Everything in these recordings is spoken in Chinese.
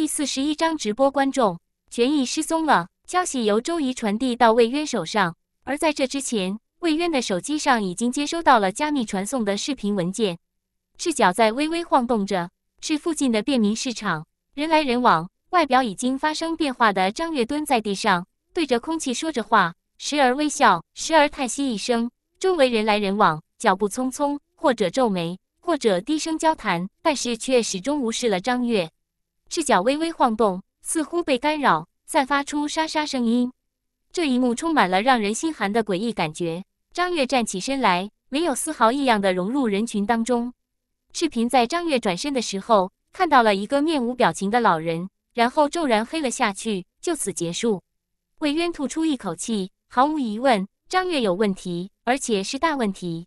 第四十一章直播观众权益失踪了。消息由周瑜传递到魏渊手上，而在这之前，魏渊的手机上已经接收到了加密传送的视频文件。视角在微微晃动着，是附近的便民市场，人来人往。外表已经发生变化的张月蹲在地上，对着空气说着话，时而微笑，时而叹息一声。周围人来人往，脚步匆匆，或者皱眉，或者低声交谈，但是却始终无视了张月。视角微微晃动，似乎被干扰，散发出沙沙声音。这一幕充满了让人心寒的诡异感觉。张月站起身来，没有丝毫异样的融入人群当中。视频在张月转身的时候，看到了一个面无表情的老人，然后骤然黑了下去，就此结束。魏渊吐出一口气，毫无疑问，张月有问题，而且是大问题。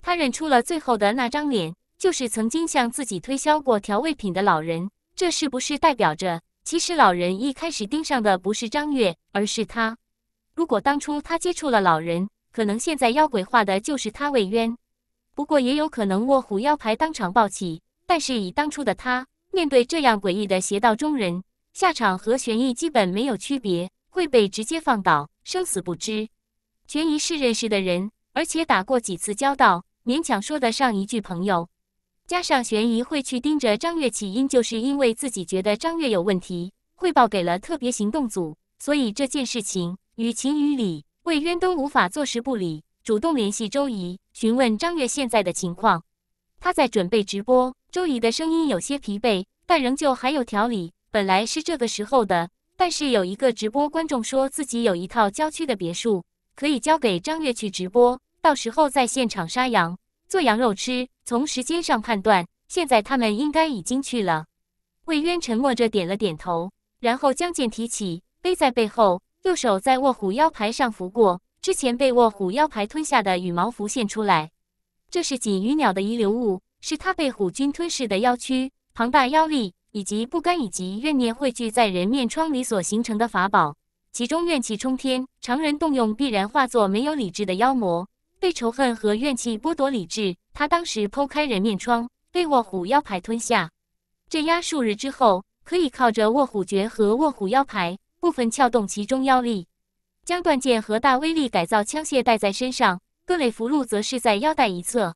他认出了最后的那张脸，就是曾经向自己推销过调味品的老人。这是不是代表着，其实老人一开始盯上的不是张月，而是他？如果当初他接触了老人，可能现在妖鬼化的就是他魏渊。不过也有可能卧虎腰牌当场暴起，但是以当初的他，面对这样诡异的邪道中人，下场和玄毅基本没有区别，会被直接放倒，生死不知。玄毅是认识的人，而且打过几次交道，勉强说得上一句朋友。加上悬疑会去盯着张月，起因就是因为自己觉得张月有问题，汇报给了特别行动组，所以这件事情于情于理，魏渊都无法坐视不理，主动联系周怡询问张月现在的情况。他在准备直播，周怡的声音有些疲惫，但仍旧还有条理。本来是这个时候的，但是有一个直播观众说自己有一套郊区的别墅，可以交给张月去直播，到时候在现场杀羊。做羊肉吃。从时间上判断，现在他们应该已经去了。魏渊沉默着点了点头，然后将剑提起，背在背后，右手在卧虎腰牌上拂过，之前被卧虎腰牌吞下的羽毛浮现出来。这是锦羽鸟的遗留物，是它被虎军吞噬的妖躯、庞大妖力以及不甘以及怨念汇聚在人面疮里所形成的法宝，其中怨气冲天，常人动用必然化作没有理智的妖魔。被仇恨和怨气剥夺理智，他当时剖开人面疮，被卧虎腰牌吞下，镇压数日之后，可以靠着卧虎诀和卧虎腰牌部分撬动其中妖力，将断剑和大威力改造枪械带在身上，各类符箓则是在腰带一侧。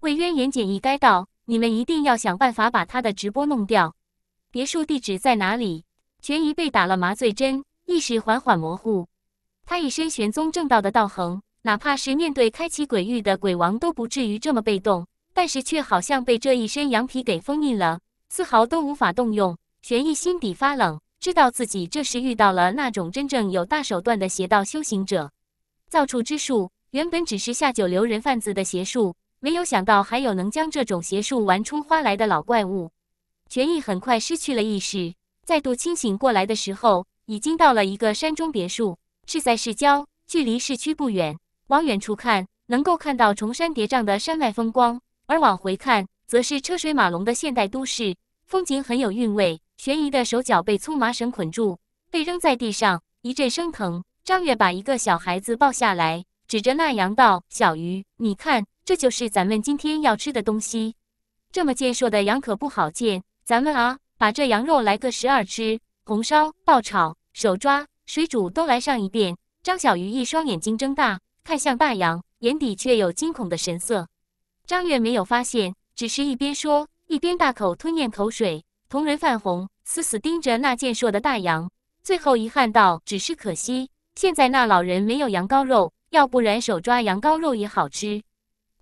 魏渊言简意赅道：“你们一定要想办法把他的直播弄掉。别墅地址在哪里？”权宜被打了麻醉针，意识缓缓模糊，他一身玄宗正道的道行。哪怕是面对开启鬼域的鬼王都不至于这么被动，但是却好像被这一身羊皮给封印了，丝毫都无法动用。玄逸心底发冷，知道自己这是遇到了那种真正有大手段的邪道修行者。造畜之术原本只是下九流人贩子的邪术，没有想到还有能将这种邪术玩出花来的老怪物。玄逸很快失去了意识，再度清醒过来的时候，已经到了一个山中别墅，是在市郊，距离市区不远。往远处看，能够看到崇山叠嶂的山脉风光；而往回看，则是车水马龙的现代都市，风景很有韵味。悬疑的手脚被粗麻绳捆住，被扔在地上，一阵生疼。张悦把一个小孩子抱下来，指着那羊道：“小鱼，你看，这就是咱们今天要吃的东西。这么健硕的羊可不好见，咱们啊，把这羊肉来个十二吃：红烧、爆炒、手抓、水煮都来上一遍。”张小鱼一双眼睛睁大。看向大洋，眼底却有惊恐的神色。张月没有发现，只是一边说，一边大口吞咽口水，瞳仁泛红，死死盯着那健硕的大洋。最后遗憾道：“只是可惜，现在那老人没有羊羔肉，要不然手抓羊羔肉也好吃。”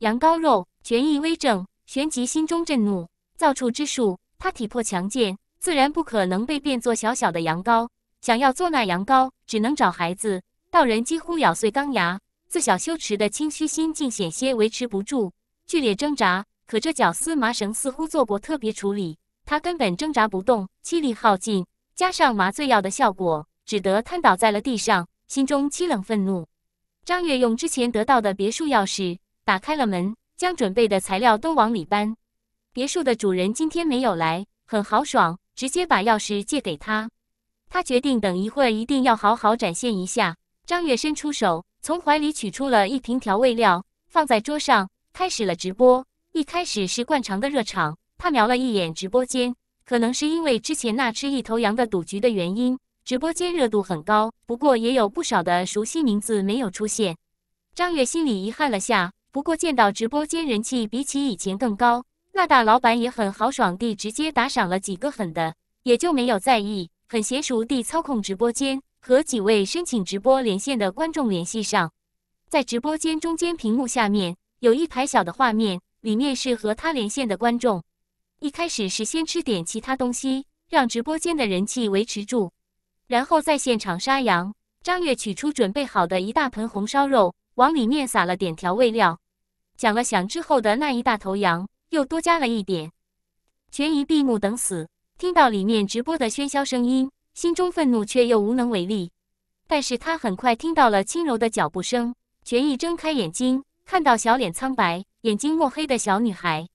羊羔肉，权益微正，旋即心中震怒。造畜之术，他体魄强健，自然不可能被变作小小的羊羔。想要做那羊羔，只能找孩子。道人几乎咬碎钢牙。自小羞耻的清虚心竟险些维持不住，剧烈挣扎。可这绞丝麻绳似乎做过特别处理，他根本挣扎不动，气力耗尽，加上麻醉药的效果，只得瘫倒在了地上，心中凄冷愤怒。张月用之前得到的别墅钥匙打开了门，将准备的材料都往里搬。别墅的主人今天没有来，很豪爽，直接把钥匙借给他。他决定等一会儿一定要好好展现一下。张月伸出手。从怀里取出了一瓶调味料，放在桌上，开始了直播。一开始是惯常的热场，他瞄了一眼直播间，可能是因为之前那吃一头羊的赌局的原因，直播间热度很高。不过也有不少的熟悉名字没有出现，张月心里遗憾了下。不过见到直播间人气比起以前更高，那大老板也很豪爽地直接打赏了几个狠的，也就没有在意，很娴熟地操控直播间。和几位申请直播连线的观众联系上，在直播间中间屏幕下面有一排小的画面，里面是和他连线的观众。一开始是先吃点其他东西，让直播间的人气维持住，然后在现场杀羊。张悦取出准备好的一大盆红烧肉，往里面撒了点调味料，想了想之后的那一大头羊又多加了一点。悬疑闭目等死，听到里面直播的喧嚣声音。心中愤怒却又无能为力，但是他很快听到了轻柔的脚步声。玄毅睁开眼睛，看到小脸苍白、眼睛墨黑的小女孩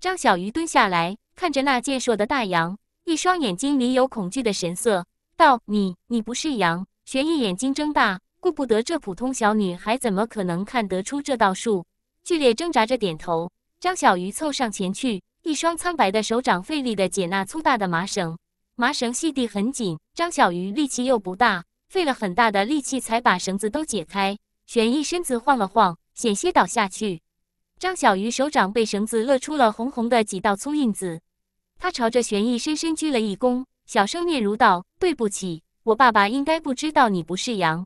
张小鱼蹲下来，看着那健硕的大羊，一双眼睛里有恐惧的神色，道：“你，你不是羊？”玄毅眼睛睁大，顾不得这普通小女孩，怎么可能看得出这道术？剧烈挣扎着点头。张小鱼凑上前去，一双苍白的手掌费力地解那粗大的麻绳。麻绳系得很紧，张小鱼力气又不大，费了很大的力气才把绳子都解开。玄逸身子晃了晃，险些倒下去。张小鱼手掌被绳子勒出了红红的几道粗印子，他朝着玄逸深深鞠了一躬，小声嗫嚅道：“对不起，我爸爸应该不知道你不是羊。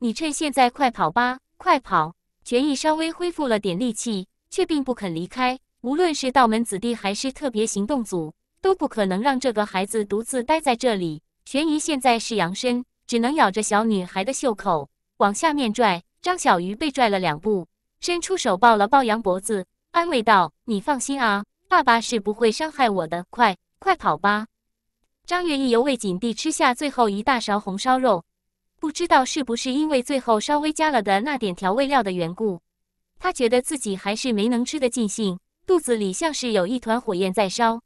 你趁现在快跑吧，快跑！”玄逸稍微恢复了点力气，却并不肯离开。无论是道门子弟，还是特别行动组。都不可能让这个孩子独自待在这里。悬鱼现在是羊身，只能咬着小女孩的袖口往下面拽。张小鱼被拽了两步，伸出手抱了抱羊脖子，安慰道：“你放心啊，爸爸是不会伤害我的。快快跑吧！”张月意犹未尽地吃下最后一大勺红烧肉，不知道是不是因为最后稍微加了的那点调味料的缘故，他觉得自己还是没能吃得尽兴，肚子里像是有一团火焰在烧。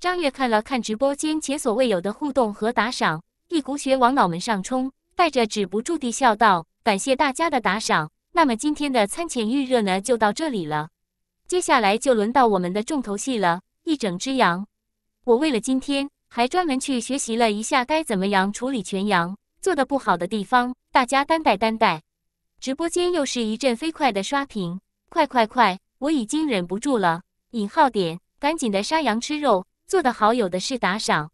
张悦看了看直播间前所未有的互动和打赏，一股血往脑门上冲，带着止不住地笑道：“感谢大家的打赏，那么今天的餐前预热呢就到这里了，接下来就轮到我们的重头戏了——一整只羊。我为了今天还专门去学习了一下该怎么样处理全羊，做的不好的地方大家担待担待。”直播间又是一阵飞快的刷屏，快快快，我已经忍不住了！引号点，赶紧的杀羊吃肉。做的好，有的是打赏。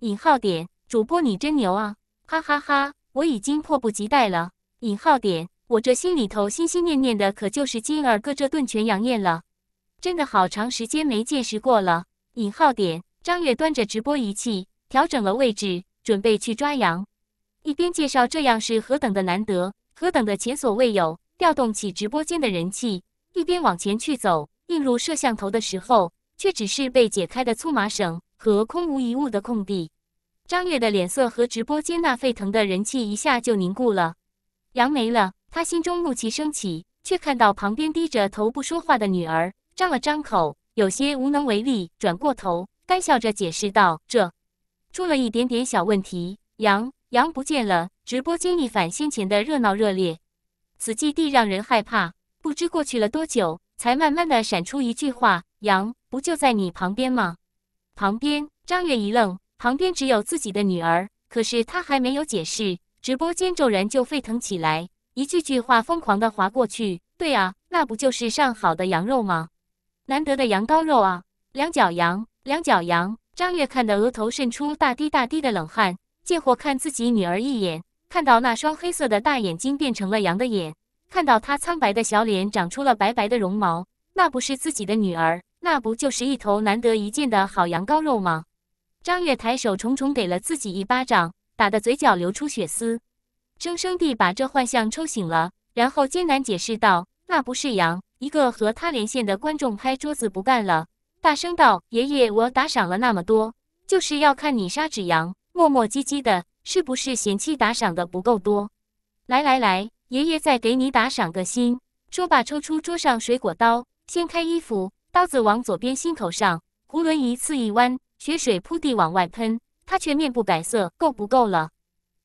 引号点主播，你真牛啊！哈哈哈，我已经迫不及待了。引号点我这心里头心心念念的，可就是今儿个这顿全羊宴了。真的好长时间没见识过了。引号点张月端着直播仪器，调整了位置，准备去抓羊，一边介绍这样是何等的难得，何等的前所未有，调动起直播间的人气，一边往前去走，映入摄像头的时候。却只是被解开的粗麻绳和空无一物的空地。张月的脸色和直播间那沸腾的人气一下就凝固了，杨没了。他心中怒气升起，却看到旁边低着头不说话的女儿，张了张口，有些无能为力，转过头，干笑着解释道：“这出了一点点小问题，杨杨不见了。”直播间一反先前的热闹热烈，此际地让人害怕。不知过去了多久。才慢慢的闪出一句话：“羊不就在你旁边吗？”旁边，张月一愣，旁边只有自己的女儿。可是他还没有解释，直播间骤然就沸腾起来，一句句话疯狂的划过去。对啊，那不就是上好的羊肉吗？难得的羊羔肉啊！两脚羊，两脚羊。张月看的额头渗出大滴大滴的冷汗，借火看自己女儿一眼，看到那双黑色的大眼睛变成了羊的眼。看到他苍白的小脸长出了白白的绒毛，那不是自己的女儿，那不就是一头难得一见的好羊羔肉吗？张月抬手重重给了自己一巴掌，打得嘴角流出血丝，生生地把这幻象抽醒了，然后艰难解释道：“那不是羊。”一个和他连线的观众拍桌子不干了，大声道：“爷爷，我打赏了那么多，就是要看你杀只羊，磨磨唧唧的，是不是嫌弃打赏的不够多？来来来！”爷爷再给你打赏个心，说罢抽出桌上水果刀，掀开衣服，刀子往左边心口上，囫囵一次一弯，血水扑地往外喷，他却面不改色。够不够了？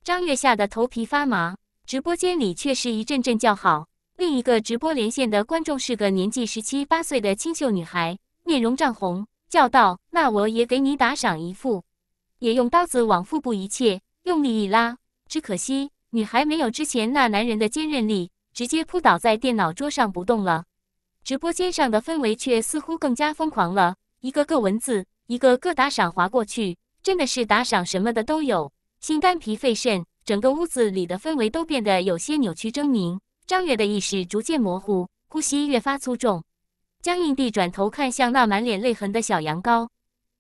张月吓得头皮发麻，直播间里却是一阵阵叫好。另一个直播连线的观众是个年纪十七八岁的清秀女孩，面容涨红，叫道：“那我也给你打赏一副，也用刀子往腹部一切，用力一拉，只可惜。”女孩没有之前那男人的坚韧力，直接扑倒在电脑桌上不动了。直播间上的氛围却似乎更加疯狂了，一个个文字，一个个打赏划过去，真的是打赏什么的都有，心肝脾肺肾，整个屋子里的氛围都变得有些扭曲狰狞。张悦的意识逐渐模糊，呼吸越发粗重。僵硬地转头看向那满脸泪痕的小羊羔，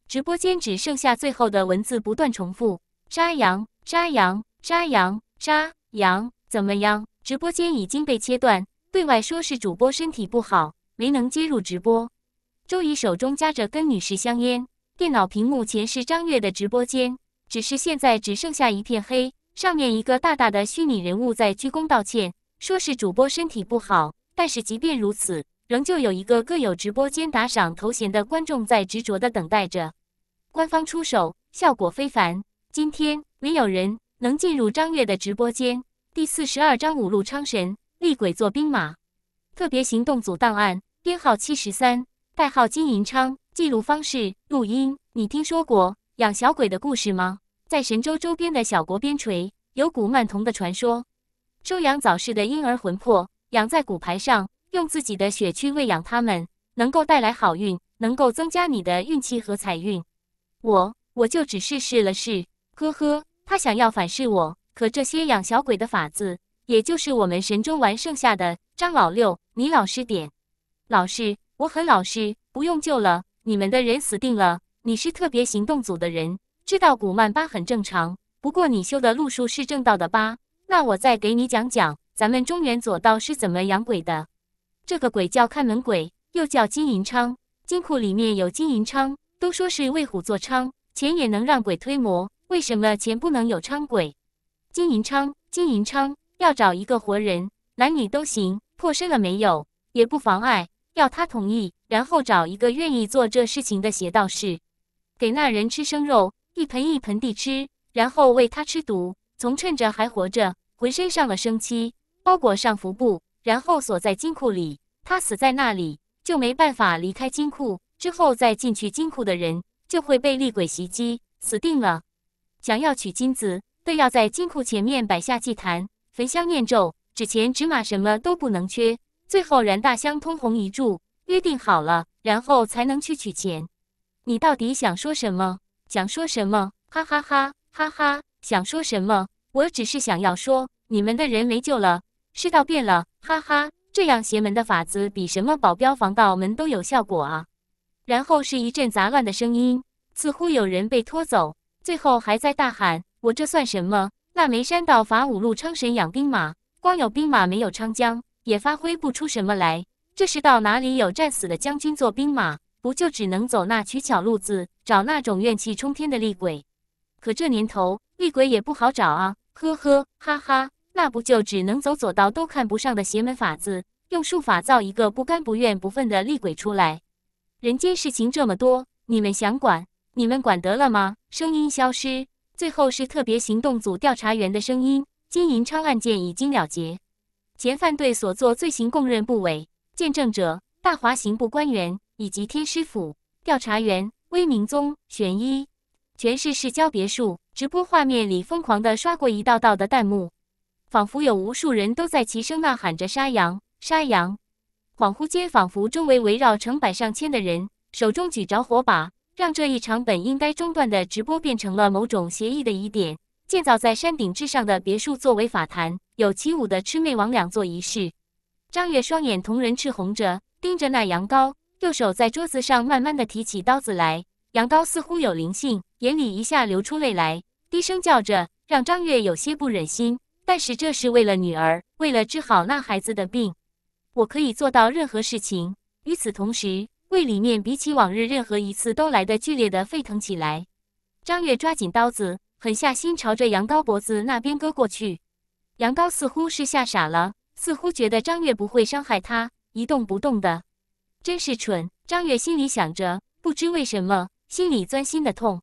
直播间只剩下最后的文字不断重复：扎羊，扎羊，扎羊。沙羊怎么样？直播间已经被切断，对外说是主播身体不好，没能接入直播。周怡手中夹着根女士香烟，电脑屏幕前是张悦的直播间，只是现在只剩下一片黑，上面一个大大的虚拟人物在鞠躬道歉，说是主播身体不好。但是即便如此，仍旧有一个各有直播间打赏头衔的观众在执着地等待着。官方出手，效果非凡。今天没有人。能进入张月的直播间。第四十二章五路昌神厉鬼做兵马，特别行动组档案编号七十三，代号金银昌，记录方式录音。你听说过养小鬼的故事吗？在神州周边的小国边陲，有古曼童的传说：收养早逝的婴儿魂魄，养在骨牌上，用自己的血去喂养他们，能够带来好运，能够增加你的运气和财运。我我就只是试了试，呵呵。他想要反噬我，可这些养小鬼的法子，也就是我们神中玩剩下的。张老六，你老实点，老实，我很老实，不用救了，你们的人死定了。你是特别行动组的人，知道古曼巴很正常，不过你修的路数是正道的八。那我再给你讲讲咱们中原左道是怎么养鬼的。这个鬼叫看门鬼，又叫金银昌，金库里面有金银昌，都说是为虎作伥，钱也能让鬼推磨。为什么钱不能有伥鬼？金银昌，金银昌，要找一个活人，男女都行。破身了没有也不妨碍，要他同意，然后找一个愿意做这事情的邪道士，给那人吃生肉，一盆一盆地吃，然后喂他吃毒，从趁着还活着，浑身上了生漆，包裹上服布，然后锁在金库里。他死在那里，就没办法离开金库。之后再进去金库的人，就会被厉鬼袭击，死定了。想要取金子，都要在金库前面摆下祭坛，焚香念咒，纸钱、纸马，什么都不能缺，最后燃大香通红一柱，约定好了，然后才能去取钱。你到底想说什么？想说什么？哈哈哈哈哈哈！想说什么？我只是想要说，你们的人没救了，世道变了，哈哈，这样邪门的法子比什么保镖防盗门都有效果啊！然后是一阵杂乱的声音，似乎有人被拖走。最后还在大喊：“我这算什么？那眉山道法五路昌神养兵马，光有兵马没有昌江，也发挥不出什么来。这世道哪里有战死的将军做兵马？不就只能走那取巧路子，找那种怨气冲天的厉鬼？可这年头厉鬼也不好找啊！呵呵哈哈，那不就只能走左道都看不上的邪门法子，用术法造一个不甘不愿不愤的厉鬼出来？人间事情这么多，你们想管？”你们管得了吗？声音消失，最后是特别行动组调查员的声音。金银昌案件已经了结，前犯罪所作罪行供认不讳，见证者：大华刑部官员以及天师府调查员威明宗玄一。全市市郊别墅直播画面里，疯狂的刷过一道道的弹幕，仿佛有无数人都在齐声呐喊着“杀羊，杀羊”。恍惚间，仿佛周围围绕成百上千的人，手中举着火把。让这一场本应该中断的直播变成了某种协议的疑点。建造在山顶之上的别墅作为法坛，有起舞的魑魅魍魉做仪式。张月双眼瞳仁赤红着，盯着那羊羔，右手在桌子上慢慢的提起刀子来。羊羔似乎有灵性，眼里一下流出泪来，低声叫着，让张月有些不忍心。但是这是为了女儿，为了治好那孩子的病，我可以做到任何事情。与此同时。胃里面比起往日任何一次都来的剧烈的沸腾起来。张月抓紧刀子，狠下心朝着羊羔脖子那边割过去。羊羔似乎是吓傻了，似乎觉得张月不会伤害他，一动不动的。真是蠢！张月心里想着，不知为什么心里钻心的痛。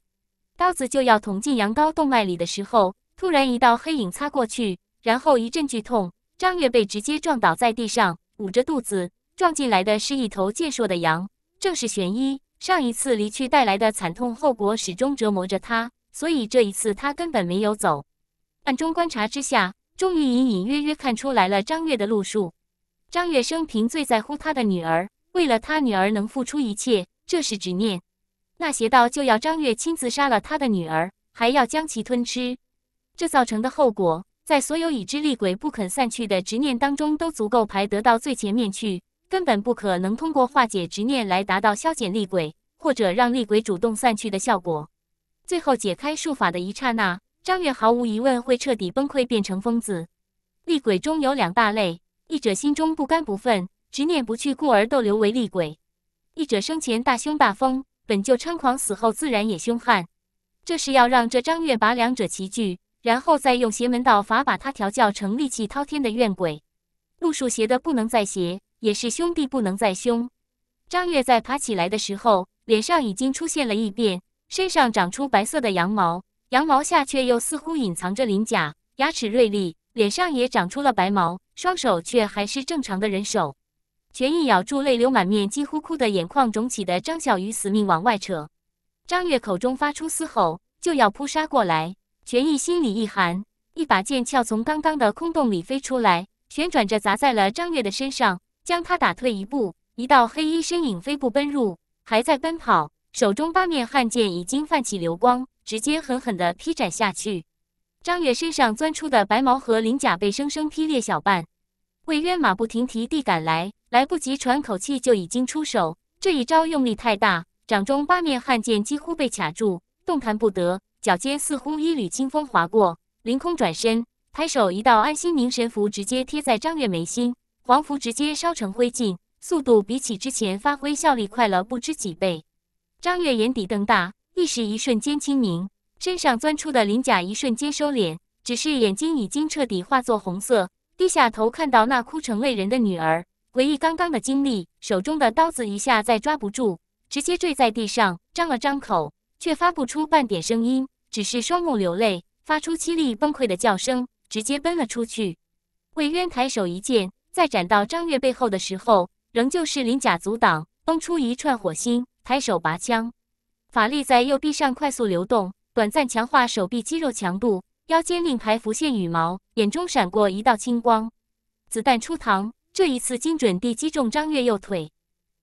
刀子就要捅进羊羔动脉里的时候，突然一道黑影擦过去，然后一阵剧痛，张月被直接撞倒在地上，捂着肚子。撞进来的是一头健硕的羊。正是玄一上一次离去带来的惨痛后果，始终折磨着他，所以这一次他根本没有走。暗中观察之下，终于隐隐约约看出来了张月的路数。张月生平最在乎他的女儿，为了他女儿能付出一切，这是执念。那邪道就要张月亲自杀了他的女儿，还要将其吞吃。这造成的后果，在所有已知厉鬼不肯散去的执念当中，都足够排得到最前面去。根本不可能通过化解执念来达到消减厉鬼或者让厉鬼主动散去的效果。最后解开术法的一刹那，张月毫无疑问会彻底崩溃，变成疯子。厉鬼中有两大类：一者心中不甘不忿，执念不去，故而逗留为厉鬼；一者生前大凶大疯，本就猖狂，死后自然也凶悍。这是要让这张月把两者齐聚，然后再用邪门道法把他调教成戾气滔天的怨鬼，路数邪的不能再邪。也是凶弟不能再凶。张月在爬起来的时候，脸上已经出现了异变，身上长出白色的羊毛，羊毛下却又似乎隐藏着鳞甲，牙齿锐利，脸上也长出了白毛，双手却还是正常的人手。权益咬住泪流满面、几乎哭的眼眶肿起的张小鱼，死命往外扯。张月口中发出嘶吼，就要扑杀过来。权益心里一寒，一把剑鞘从刚刚的空洞里飞出来，旋转着砸在了张月的身上。将他打退一步，一道黑衣身影飞步奔入，还在奔跑，手中八面汉剑已经泛起流光，直接狠狠地劈斩下去。张月身上钻出的白毛和鳞甲被生生劈裂小半。魏渊马不停蹄地赶来，来不及喘口气就已经出手。这一招用力太大，掌中八面汉剑几乎被卡住，动弹不得。脚尖似乎一缕清风划过，凌空转身，拍手一道安心凝神符直接贴在张月眉心。黄符直接烧成灰烬，速度比起之前发挥效力快了不知几倍。张月眼底瞪大，意识一瞬间清明，身上钻出的鳞甲一瞬间收敛，只是眼睛已经彻底化作红色。低下头看到那哭成泪人的女儿，回忆刚刚的经历，手中的刀子一下再抓不住，直接坠在地上。张了张口，却发不出半点声音，只是双目流泪，发出凄厉崩溃的叫声，直接奔了出去。魏渊抬手一剑。再斩到张月背后的时候，仍旧是鳞甲阻挡，崩出一串火星。抬手拔枪，法力在右臂上快速流动，短暂强化手臂肌肉强度。腰间令牌浮现羽毛，眼中闪过一道青光。子弹出膛，这一次精准地击中张月右腿。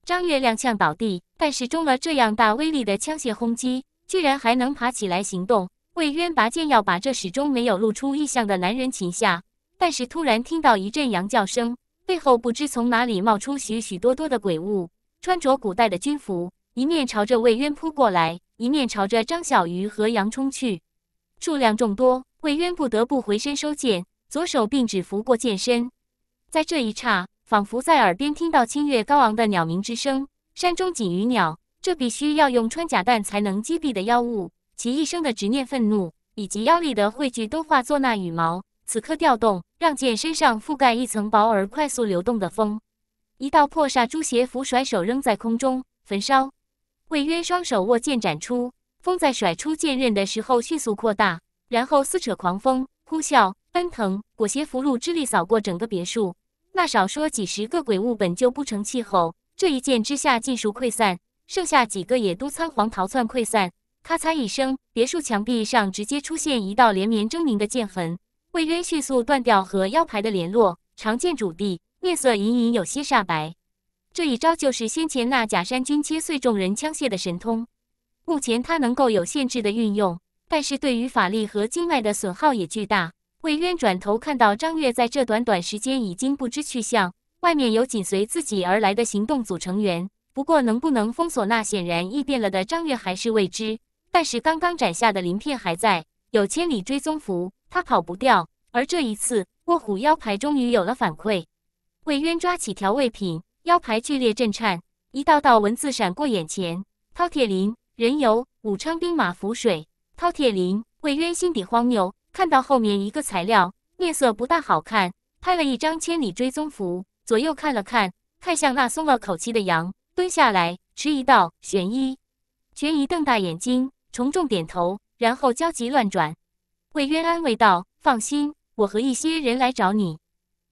张月踉跄倒地，但是中了这样大威力的枪械轰击，居然还能爬起来行动。魏渊拔剑要把这始终没有露出异象的男人擒下，但是突然听到一阵羊叫声。背后不知从哪里冒出许许多多的鬼物，穿着古代的军服，一面朝着魏渊扑过来，一面朝着张小鱼和杨冲去。数量众多，魏渊不得不回身收剑，左手并指拂过剑身。在这一刹，仿佛在耳边听到清越高昂的鸟鸣之声。山中锦鱼鸟，这必须要用穿甲弹才能击毙的妖物，其一生的执念、愤怒以及妖力的汇聚，都化作那羽毛。此刻调动，让剑身上覆盖一层薄而快速流动的风。一道破煞朱邪符甩手扔在空中，焚烧。魏渊双手握剑斩出，风在甩出剑刃的时候迅速扩大，然后撕扯狂风呼啸奔腾，裹挟符箓之力扫过整个别墅。那少说几十个鬼物本就不成气候，这一剑之下尽数溃散，剩下几个也都仓皇逃窜溃散。咔嚓一声，别墅墙壁上直接出现一道连绵狰狞的剑痕。魏渊迅速断掉和腰牌的联络，常见主地，面色隐隐有些煞白。这一招就是先前那假山君切碎众人枪械的神通。目前他能够有限制的运用，但是对于法力和经脉的损耗也巨大。魏渊转头看到张月在这短短时间已经不知去向，外面有紧随自己而来的行动组成员。不过能不能封锁那显然异变了的张月还是未知。但是刚刚斩下的鳞片还在，有千里追踪符。他跑不掉，而这一次，卧虎腰牌终于有了反馈。魏渊抓起调味品，腰牌剧烈震颤，一道道文字闪过眼前。饕餮林人游，武昌兵马浮水，饕餮林魏渊心底荒谬，看到后面一个材料，面色不大好看，拍了一张千里追踪符，左右看了看，看向那松了口气的羊，蹲下来迟疑道：“玄一。”玄一瞪大眼睛，从重点头，然后焦急乱转。魏渊安慰道：“放心，我和一些人来找你。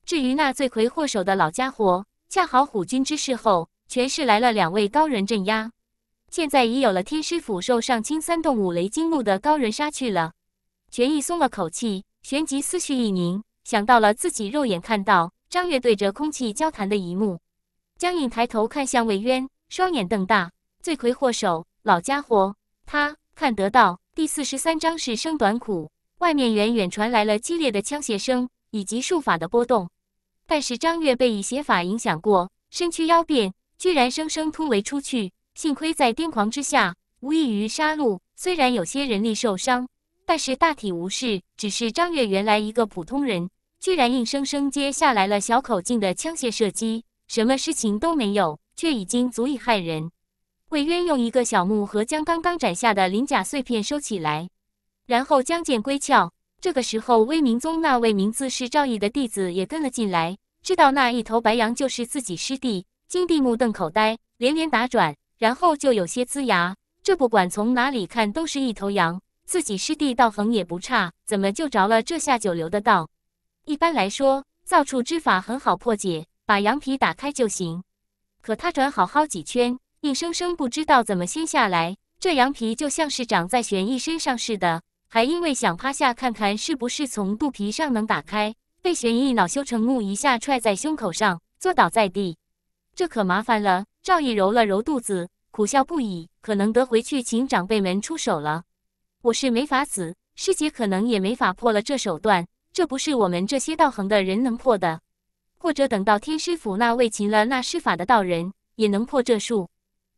至于那罪魁祸首的老家伙，恰好虎军之事后，全是来了两位高人镇压。现在已有了天师府受上清三洞五雷惊怒的高人杀去了。”权意松了口气，旋即思绪一凝，想到了自己肉眼看到张月对着空气交谈的一幕。江影抬头看向魏渊，双眼瞪大：“罪魁祸首，老家伙，他看得到第四十三章是生短苦。”外面远远传来了激烈的枪械声以及术法的波动，但是张月被以邪法影响过，身躯妖变，居然生生突围出去。幸亏在癫狂之下，无异于杀戮，虽然有些人力受伤，但是大体无事。只是张月原来一个普通人，居然硬生生接下来了小口径的枪械射击，什么事情都没有，却已经足以害人。魏渊用一个小木盒将刚刚斩下的鳞甲碎片收起来。然后将剑归鞘。这个时候，威明宗那位名字是赵毅的弟子也跟了进来，知道那一头白羊就是自己师弟金帝目瞪口呆，连连打转，然后就有些呲牙。这不管从哪里看，都是一头羊。自己师弟道行也不差，怎么就着了这下九流的道？一般来说，造畜之法很好破解，把羊皮打开就行。可他转好好几圈，硬生生不知道怎么掀下来，这羊皮就像是长在玄逸身上似的。还因为想趴下看看是不是从肚皮上能打开，被玄逸恼羞成怒一下踹在胸口上，坐倒在地。这可麻烦了。赵毅揉了揉肚子，苦笑不已。可能得回去请长辈们出手了。我是没法死，师姐可能也没法破了这手段。这不是我们这些道行的人能破的。或者等到天师府那位擒了那施法的道人，也能破这术。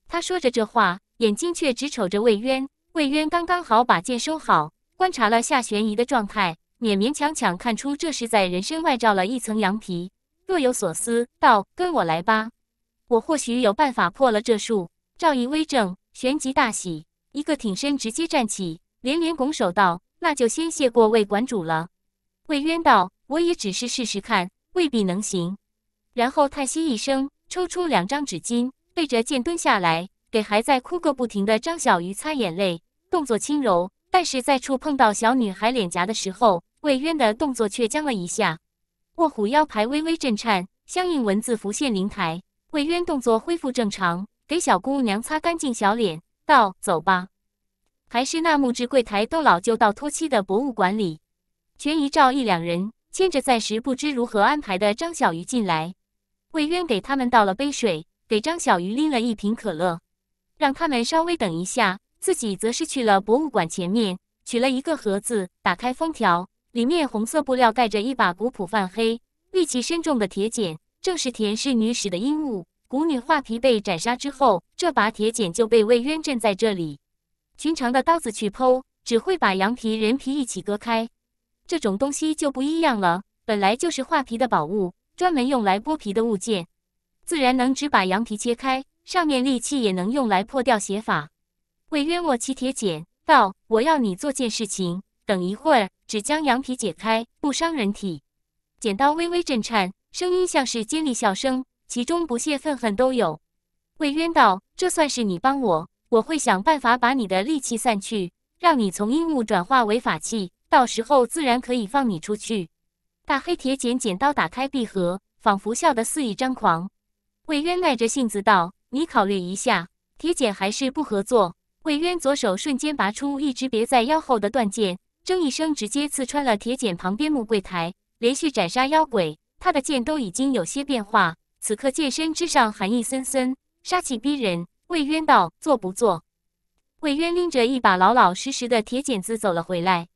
他说着这话，眼睛却直瞅着魏渊。魏渊刚刚好把剑收好。观察了下悬疑的状态，勉勉强强看出这是在人身外罩了一层羊皮，若有所思道：“跟我来吧，我或许有办法破了这术。”赵毅微怔，旋即大喜，一个挺身直接站起，连连拱手道：“那就先谢过魏馆主了。”魏渊道：“我也只是试试看，未必能行。”然后叹息一声，抽出两张纸巾，对着剑蹲下来，给还在哭个不停的张小鱼擦眼泪，动作轻柔。但是在触碰到小女孩脸颊的时候，魏渊的动作却僵了一下，卧虎腰牌微微震颤，相应文字浮现灵台。魏渊动作恢复正常，给小姑娘擦干净小脸，道：“走吧。”还是那木质柜台都老旧到脱漆的博物馆里，权一照一两人牵着暂时不知如何安排的张小鱼进来，魏渊给他们倒了杯水，给张小鱼拎了一瓶可乐，让他们稍微等一下。自己则是去了博物馆前面，取了一个盒子，打开封条，里面红色布料盖着一把古朴泛黑、戾气深重的铁剪，正是田氏女使的阴物。古女画皮被斩杀之后，这把铁剪就被魏渊镇在这里。寻常的刀子去剖，只会把羊皮、人皮一起割开。这种东西就不一样了，本来就是画皮的宝物，专门用来剥皮的物件，自然能只把羊皮切开，上面利器也能用来破掉邪法。魏渊握起铁剪，道：“我要你做件事情，等一会儿只将羊皮解开，不伤人体。”剪刀微微震颤，声音像是尖利笑声，其中不屑愤恨都有。魏渊道：“这算是你帮我，我会想办法把你的戾气散去，让你从阴物转化为法器，到时候自然可以放你出去。”大黑铁剪剪刀打开闭合，仿佛笑得肆意张狂。魏渊耐着性子道：“你考虑一下，铁剪还是不合作？”魏渊左手瞬间拔出一支别在腰后的断剑，铮一声直接刺穿了铁剪旁边木柜台，连续斩杀妖鬼。他的剑都已经有些变化，此刻剑身之上寒意森森，杀气逼人。魏渊道：“做不做？”魏渊拎着一把老老实实的铁剪子走了回来，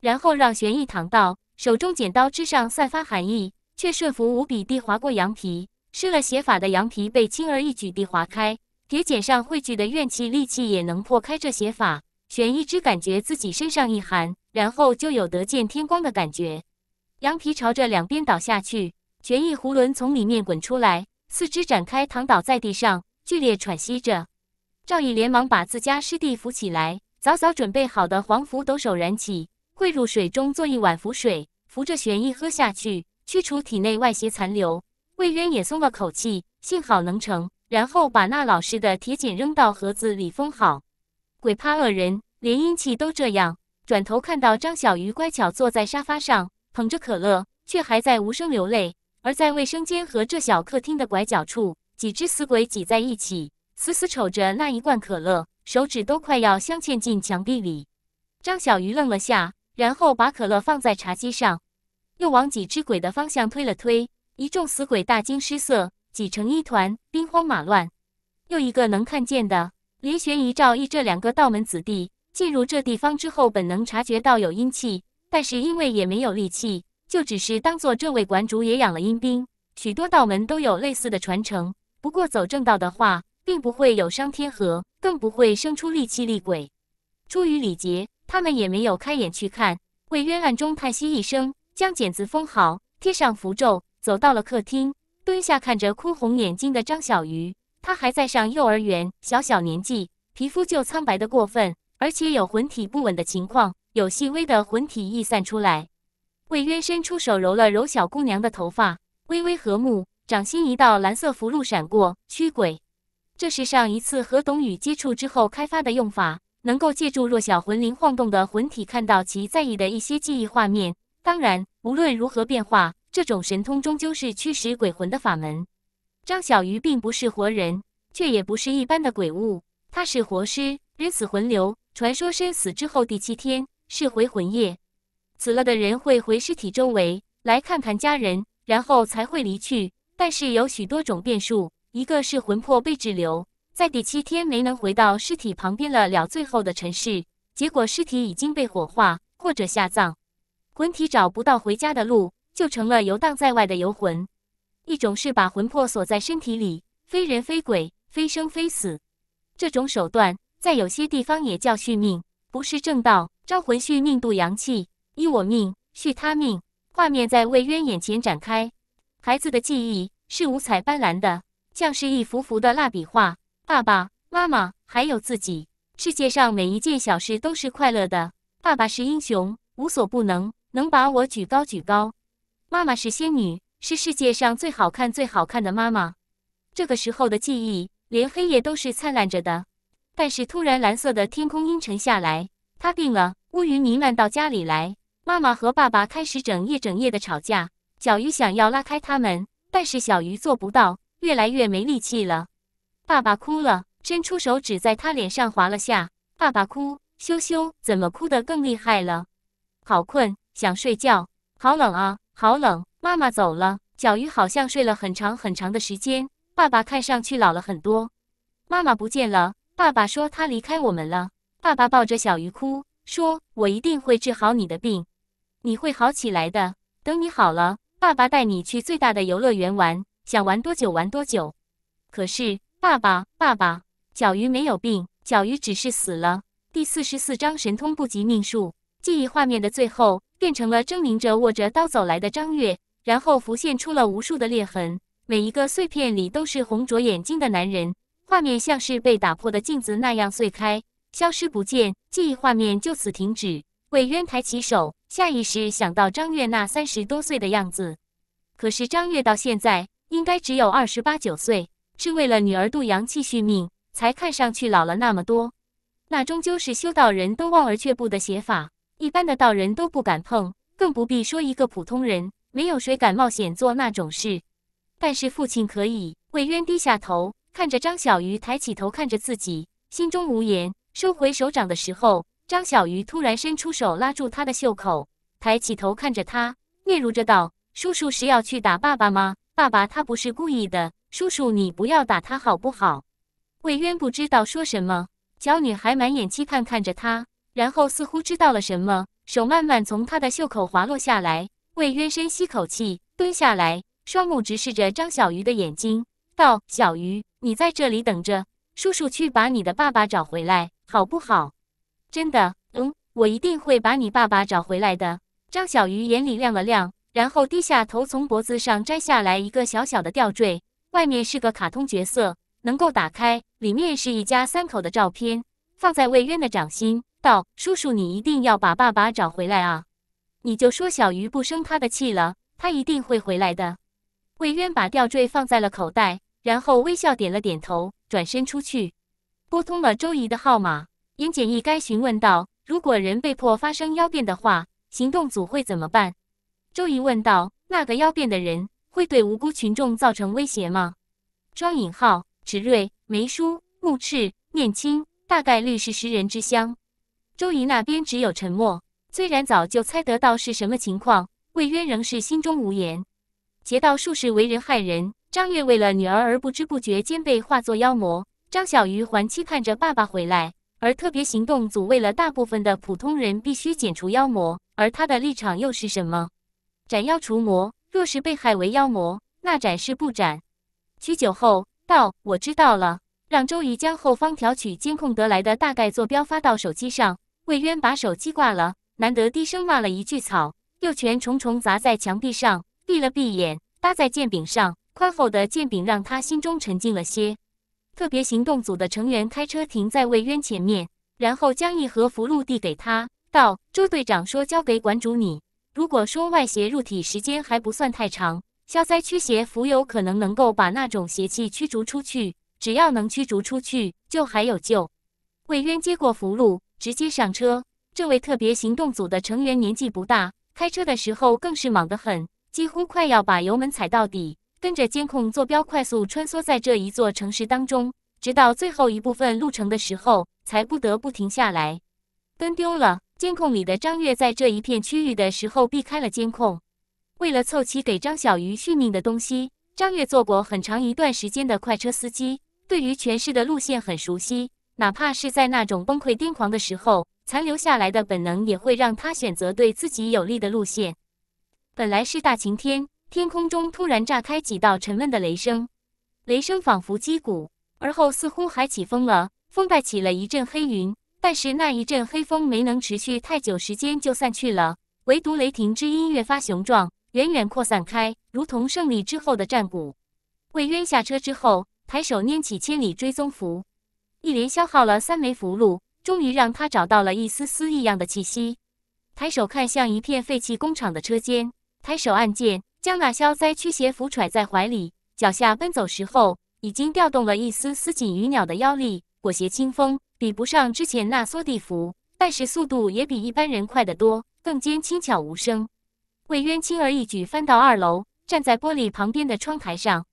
然后让玄逸躺到手中剪刀之上散发寒意，却顺服无比地划过羊皮。施了邪法的羊皮被轻而易举地划开。铁剪上汇聚的怨气、戾气也能破开这邪法。玄一只感觉自己身上一寒，然后就有得见天光的感觉。羊皮朝着两边倒下去，玄一囫囵从里面滚出来，四肢展开，躺倒在地上，剧烈喘息着。赵毅连忙把自家师弟扶起来，早早准备好的黄符抖手燃起，汇入水中做一碗符水，扶着玄一喝下去，驱除体内外邪残留。魏渊也松了口气，幸好能成。然后把那老师的铁锦扔到盒子里封好。鬼怕恶人，连阴气都这样。转头看到张小鱼乖巧坐在沙发上，捧着可乐，却还在无声流泪。而在卫生间和这小客厅的拐角处，几只死鬼挤在一起，死死瞅着那一罐可乐，手指都快要镶嵌进墙壁里。张小鱼愣了下，然后把可乐放在茶几上，又往几只鬼的方向推了推。一众死鬼大惊失色。挤成一团，兵荒马乱。又一个能看见的，林玄一、赵毅这两个道门子弟进入这地方之后，本能察觉到有阴气，但是因为也没有力气，就只是当做这位馆主也养了阴兵。许多道门都有类似的传承，不过走正道的话，并不会有伤天和，更不会生出戾气、厉鬼。出于礼节，他们也没有开眼去看。魏渊暗中叹息一声，将剪子封好，贴上符咒，走到了客厅。蹲下看着哭红眼睛的张小鱼，她还在上幼儿园，小小年纪皮肤就苍白的过分，而且有魂体不稳的情况，有细微的魂体溢散出来。魏渊伸出手揉了揉小姑娘的头发，微微和目，掌心一道蓝色符箓闪过，驱鬼。这是上一次和董宇接触之后开发的用法，能够借助弱小魂灵晃动的魂体看到其在意的一些记忆画面，当然无论如何变化。这种神通终究是驱使鬼魂的法门。张小鱼并不是活人，却也不是一般的鬼物，他是活尸，人死魂流。传说身死之后第七天是回魂夜，死了的人会回尸体周围来看看家人，然后才会离去。但是有许多种变数，一个是魂魄被滞留，在第七天没能回到尸体旁边了，了最后的尘世，结果尸体已经被火化或者下葬，魂体找不到回家的路。就成了游荡在外的游魂。一种是把魂魄锁在身体里，非人非鬼，非生非死。这种手段在有些地方也叫续命，不是正道。招魂续命，度阳气，依我命，续他命。画面在魏渊眼前展开，孩子的记忆是五彩斑斓的，像是一幅幅的蜡笔画。爸爸妈妈还有自己，世界上每一件小事都是快乐的。爸爸是英雄，无所不能，能把我举高举高。妈妈是仙女，是世界上最好看、最好看的妈妈。这个时候的记忆，连黑夜都是灿烂着的。但是突然，蓝色的天空阴沉下来，她病了，乌云弥漫到家里来。妈妈和爸爸开始整夜整夜的吵架。小鱼想要拉开他们，但是小鱼做不到，越来越没力气了。爸爸哭了，伸出手指在他脸上划了下。爸爸哭，羞羞，怎么哭得更厉害了？好困，想睡觉。好冷啊。好冷，妈妈走了。小鱼好像睡了很长很长的时间。爸爸看上去老了很多。妈妈不见了。爸爸说他离开我们了。爸爸抱着小鱼哭，说：“我一定会治好你的病，你会好起来的。等你好了，爸爸带你去最大的游乐园玩，想玩多久玩多久。”可是，爸爸，爸爸，小鱼没有病，小鱼只是死了。第四十四章：神通不及命数。记忆画面的最后。变成了狰狞着、握着刀走来的张月，然后浮现出了无数的裂痕，每一个碎片里都是红着眼睛的男人。画面像是被打破的镜子那样碎开，消失不见，记忆画面就此停止。魏渊抬起手，下意识想到张月那三十多岁的样子，可是张月到现在应该只有二十八九岁，是为了女儿杜阳气续命才看上去老了那么多，那终究是修道人都望而却步的写法。一般的道人都不敢碰，更不必说一个普通人。没有谁敢冒险做那种事。但是父亲可以。魏渊低下头，看着张小鱼，抬起头看着自己，心中无言。收回手掌的时候，张小鱼突然伸出手拉住他的袖口，抬起头看着他，嗫嚅着道：“叔叔是要去打爸爸吗？爸爸他不是故意的，叔叔你不要打他好不好？”魏渊不知道说什么，小女孩满眼期盼看着他。然后似乎知道了什么，手慢慢从他的袖口滑落下来。魏渊深吸口气，蹲下来，双目直视着张小鱼的眼睛，道：“小鱼，你在这里等着，叔叔去把你的爸爸找回来，好不好？真的，嗯，我一定会把你爸爸找回来的。”张小鱼眼里亮了亮，然后低下头，从脖子上摘下来一个小小的吊坠，外面是个卡通角色，能够打开，里面是一家三口的照片，放在魏渊的掌心。道：“叔叔，你一定要把爸爸找回来啊！你就说小鱼不生他的气了，他一定会回来的。”魏渊把吊坠放在了口袋，然后微笑点了点头，转身出去，拨通了周怡的号码，言简意赅询问道：“如果人被迫发生妖变的话，行动组会怎么办？”周怡问道：“那个妖变的人会对无辜群众造成威胁吗？”庄引号：迟瑞、梅叔、木赤、念青，大概率是食人之乡。周瑜那边只有沉默。虽然早就猜得到是什么情况，魏渊仍是心中无言。劫道术士为人害人，张月为了女儿而不知不觉间被化作妖魔。张小鱼还期盼着爸爸回来，而特别行动组为了大部分的普通人必须剪除妖魔，而他的立场又是什么？斩妖除魔。若是被害为妖魔，那斩是不斩。许久后，道我知道了，让周瑜将后方调取监控得来的大概坐标发到手机上。魏渊把手机挂了，难得低声骂了一句“草”，右拳重重砸在墙壁上，闭了闭眼，搭在剑柄上。宽厚的剑柄让他心中沉静了些。特别行动组的成员开车停在魏渊前面，然后将一盒符箓递给他，道：“周队长说交给馆主你。如果说外邪入体时间还不算太长，消灾驱邪符有可能能够把那种邪气驱逐出去。只要能驱逐出去，就还有救。”魏渊接过符箓。直接上车。这位特别行动组的成员年纪不大，开车的时候更是莽得很，几乎快要把油门踩到底，跟着监控坐标快速穿梭在这一座城市当中。直到最后一部分路程的时候，才不得不停下来。灯丢了监控里的张月，在这一片区域的时候避开了监控。为了凑齐给张小鱼续命的东西，张月做过很长一段时间的快车司机，对于全市的路线很熟悉。哪怕是在那种崩溃癫狂的时候，残留下来的本能也会让他选择对自己有利的路线。本来是大晴天，天空中突然炸开几道沉闷的雷声，雷声仿佛击鼓，而后似乎还起风了，风带起了一阵黑云。但是那一阵黑风没能持续太久，时间就散去了，唯独雷霆之音越发雄壮，远远扩散开，如同胜利之后的战鼓。魏渊下车之后，抬手拈起千里追踪符。一连消耗了三枚符箓，终于让他找到了一丝丝异样的气息。抬手看向一片废弃工厂的车间，抬手按键，将那消灾驱邪符揣在怀里。脚下奔走时候，已经调动了一丝丝锦鱼鸟的妖力，裹挟清风，比不上之前那缩地符，但是速度也比一般人快得多，更兼轻巧无声。魏渊轻而易举翻到二楼，站在玻璃旁边的窗台上，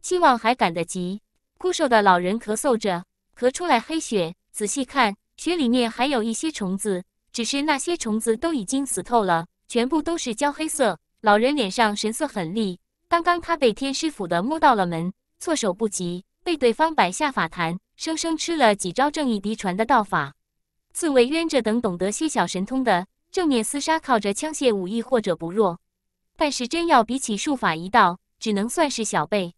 希望还赶得及。枯瘦的老人咳嗽着。咳出来黑血，仔细看，血里面还有一些虫子，只是那些虫子都已经死透了，全部都是焦黑色。老人脸上神色狠厉，刚刚他被天师府的摸到了门，措手不及，被对方摆下法坛，生生吃了几招正义嫡传的道法。刺猬渊着等懂得些小神通的，正面厮杀靠着枪械武艺或者不弱，但是真要比起术法一道，只能算是小辈。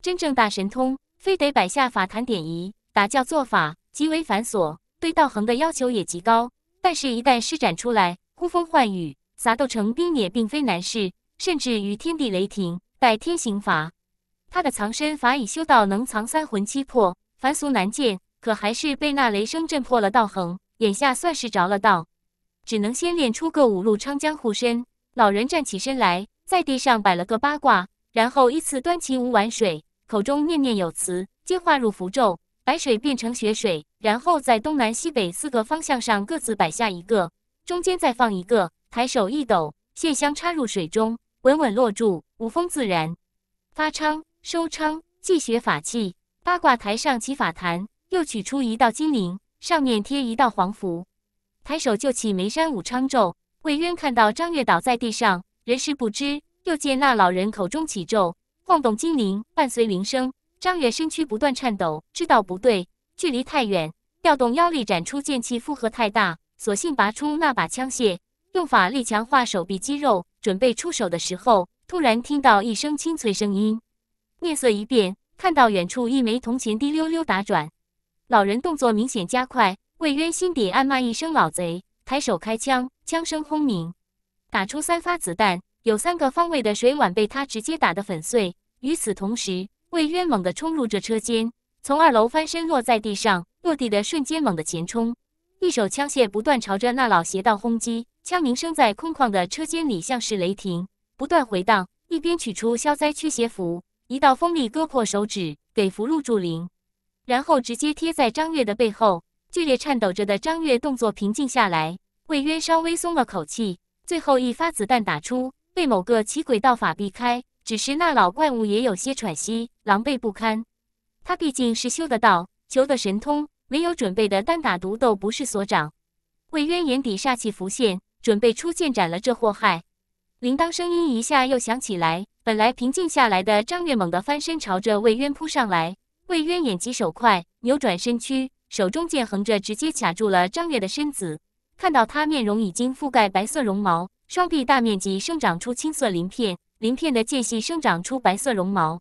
真正大神通，非得摆下法坛点仪。杂教做法极为繁琐，对道恒的要求也极高。但是，一旦施展出来，呼风唤雨、撒豆成冰也并非难事，甚至于天地雷霆、百天行法。他的藏身法已修到能藏三魂七魄，凡俗难见，可还是被那雷声震破了道恒。眼下算是着了道，只能先练出个五路昌江护身。老人站起身来，在地上摆了个八卦，然后依次端起五碗水，口中念念有词，皆化入符咒。白水变成雪水，然后在东南西北四个方向上各自摆下一个，中间再放一个。抬手一抖，线香插入水中，稳稳落住。无风自然，发昌收昌，祭学法器。八卦台上起法坛，又取出一道金铃，上面贴一道黄符，抬手就起眉山武昌咒。魏渊看到张月倒在地上，人事不知，又见那老人口中起咒，晃动金铃，伴随铃声。张远身躯不断颤抖，知道不对，距离太远，调动妖力斩出剑气负荷太大，索性拔出那把枪械，用法力强化手臂肌肉，准备出手的时候，突然听到一声清脆声音，面色一变，看到远处一枚铜钱滴溜溜打转，老人动作明显加快，魏渊心底暗骂一声老贼，抬手开枪，枪声轰鸣，打出三发子弹，有三个方位的水碗被他直接打得粉碎，与此同时。魏渊猛地冲入这车间，从二楼翻身落在地上。落地的瞬间，猛地前冲，一手枪械不断朝着那老邪道轰击，枪鸣声在空旷的车间里像是雷霆，不断回荡。一边取出消灾驱邪符，一道锋利割破手指，给符入住灵，然后直接贴在张月的背后。剧烈颤抖着的张月动作平静下来，魏渊稍微松了口气。最后一发子弹打出，被某个奇诡道法避开。只是那老怪物也有些喘息，狼狈不堪。他毕竟是修的道，求的神通，没有准备的单打独斗不是所长。魏渊眼底煞气浮现，准备出剑斩了这祸害。铃铛声音一下又响起来，本来平静下来的张月猛地翻身朝着魏渊扑上来。魏渊眼疾手快，扭转身躯，手中剑横着直接卡住了张月的身子。看到他面容已经覆盖白色绒毛，双臂大面积生长出青色鳞片。鳞片的间隙生长出白色绒毛，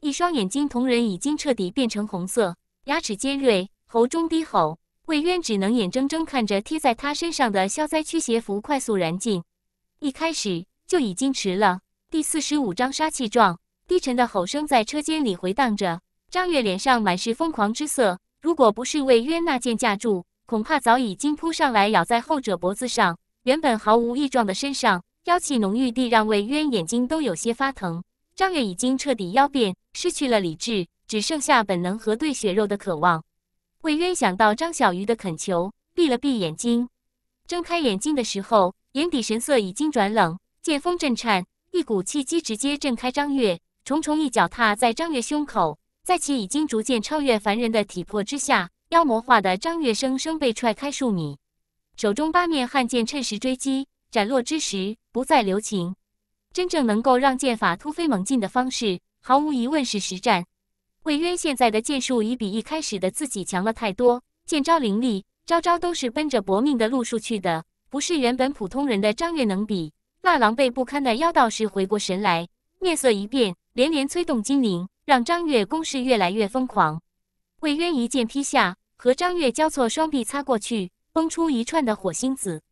一双眼睛瞳仁已经彻底变成红色，牙齿尖锐，喉中低吼。魏渊只能眼睁睁看着贴在他身上的消灾驱邪符快速燃尽，一开始就已经迟了。第四十五章杀气状，低沉的吼声在车间里回荡着。张月脸上满是疯狂之色，如果不是魏渊那剑架住，恐怕早已经扑上来咬在后者脖子上。原本毫无异状的身上。妖气浓郁地让魏渊眼睛都有些发疼。张月已经彻底妖变，失去了理智，只剩下本能和对血肉的渴望。魏渊想到张小鱼的恳求，闭了闭眼睛。睁开眼睛的时候，眼底神色已经转冷。剑锋震颤，一股气机直接震开张月，重重一脚踏在张月胸口，在其已经逐渐超越凡人的体魄之下，妖魔化的张月生生被踹开数米。手中八面汉剑趁势追击，斩落之时。不再留情，真正能够让剑法突飞猛进的方式，毫无疑问是实战。魏渊现在的剑术已比一开始的自己强了太多，剑招凌厉，招招都是奔着搏命的路数去的，不是原本普通人的张月能比。那狼狈不堪的妖道士回过神来，面色一变，连连催动金铃，让张月攻势越来越疯狂。魏渊一剑劈下，和张月交错双臂擦过去，崩出一串的火星子，